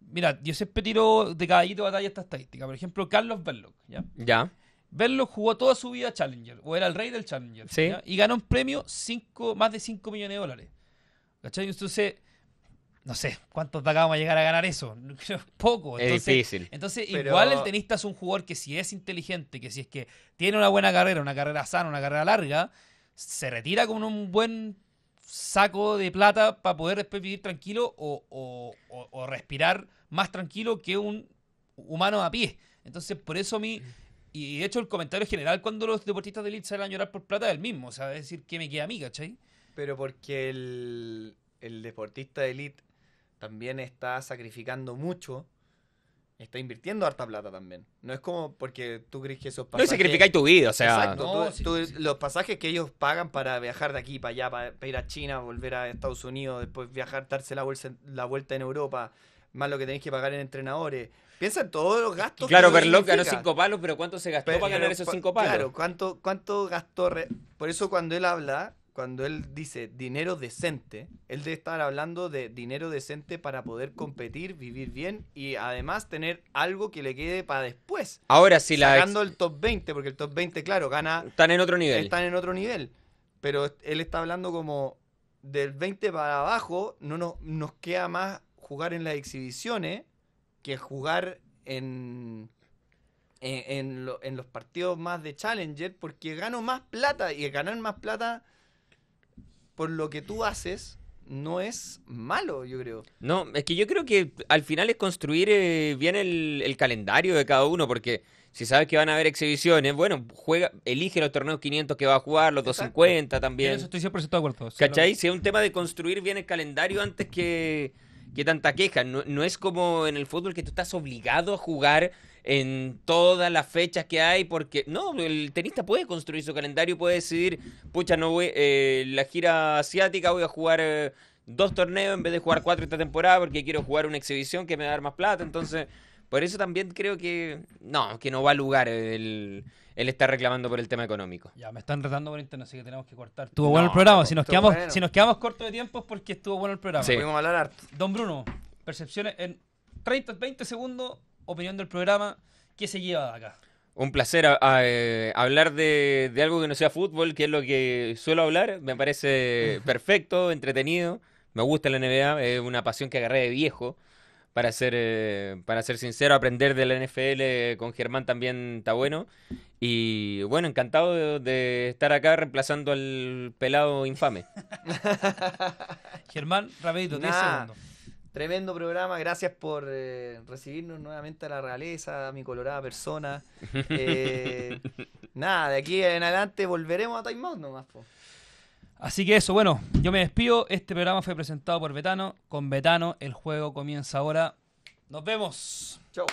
mira, yo siempre tiro de caballito de batalla esta estadística. Por ejemplo, Carlos Berloc, ¿ya? Ya. jugó toda su vida Challenger, o era el rey del Challenger, ¿Sí? y ganó un premio cinco, más de 5 millones de dólares. ¿Cachai? Entonces no sé cuántos de acá vamos a llegar a ganar eso. <laughs> Poco. es difícil. Entonces, igual el tenista es un jugador que si es inteligente, que si es que tiene una buena carrera, una carrera sana, una carrera larga, se retira con un buen saco de plata para poder después vivir tranquilo o, respirar más tranquilo que un humano a pie. Entonces, por eso a mí... Y de hecho, el comentario general cuando los deportistas de elite salen a llorar por plata es el mismo. O sea, es decir, que me queda a mí, ¿cachai? Pero porque el, el deportista de elite también está sacrificando mucho. Está invirtiendo harta plata también. No es como porque tú crees que esos pasajes... No sacrificáis tu vida, o sea... Exacto. Los pasajes que ellos pagan para viajar de aquí para allá, para, ir a China, volver a Estados Unidos, después viajar, darse la, la vuelta en Europa, más lo que tenéis que pagar en entrenadores. Piensa en todos los gastos. Claro, Berloc ganó cinco palos, pero ¿cuánto se gastó para ganar esos cinco palos? Claro, ¿cuánto, cuánto gastó? Por eso cuando él habla, cuando él dice dinero decente, él debe estar hablando de dinero decente para poder competir, vivir bien y además tener algo que le quede para después. Ahora sí si la sacando el top 20, porque el top 20 claro, gana están en otro nivel. Están en otro nivel, pero él está hablando como del 20 para abajo no nos, queda más jugar en las exhibiciones que jugar en en, los partidos más de Challenger porque gano más plata y ganar más plata por lo que tú haces, no es malo, yo creo. No, es que yo creo que al final es construir eh, bien el, calendario de cada uno, porque si sabes que van a haber exhibiciones, bueno, juega, elige los torneos 500 que va a jugar, los 250 también. eso estoy 100% de acuerdo. ¿Cachai? Si es un tema de construir bien el calendario antes que, que tanta queja. No, no es como en el fútbol que tú estás obligado a jugar en todas las fechas que hay, porque no, el tenista puede construir su calendario, puede decidir, pucha, no voy, eh, la gira asiática voy a jugar eh, dos torneos en vez de jugar cuatro esta temporada porque quiero jugar una exhibición que me va a dar más plata, entonces... Por eso también creo que no, que no va a lugar el, él estar reclamando por el tema económico. Ya, me están retando por internet, así que tenemos que cortar. Estuvo bueno el programa, si nos quedamos si nos quedamos cortos de tiempo es porque estuvo bueno el programa. Sí. Don Bruno, percepciones en 30, 20 segundos opinión del programa, ¿qué se lleva acá? Un placer eh, hablar de, algo que no sea fútbol, que es lo que suelo hablar. Me parece <laughs> perfecto, entretenido. Me gusta la NBA, es una pasión que agarré de viejo. Para ser, eh, para ser sincero, aprender de la NFL con Germán también está bueno. Y bueno, encantado de, estar acá reemplazando al pelado infame. <laughs> Germán, rapidito, 10 segundos. Tremendo programa, gracias por eh, recibirnos nuevamente a la realeza, a mi colorada persona. <laughs> Eh, nada, de aquí en adelante volveremos a Time nomás. Así que eso, bueno, yo me despido. Este programa fue presentado por Betano. Con Betano, el juego comienza ahora. Nos vemos. Chau.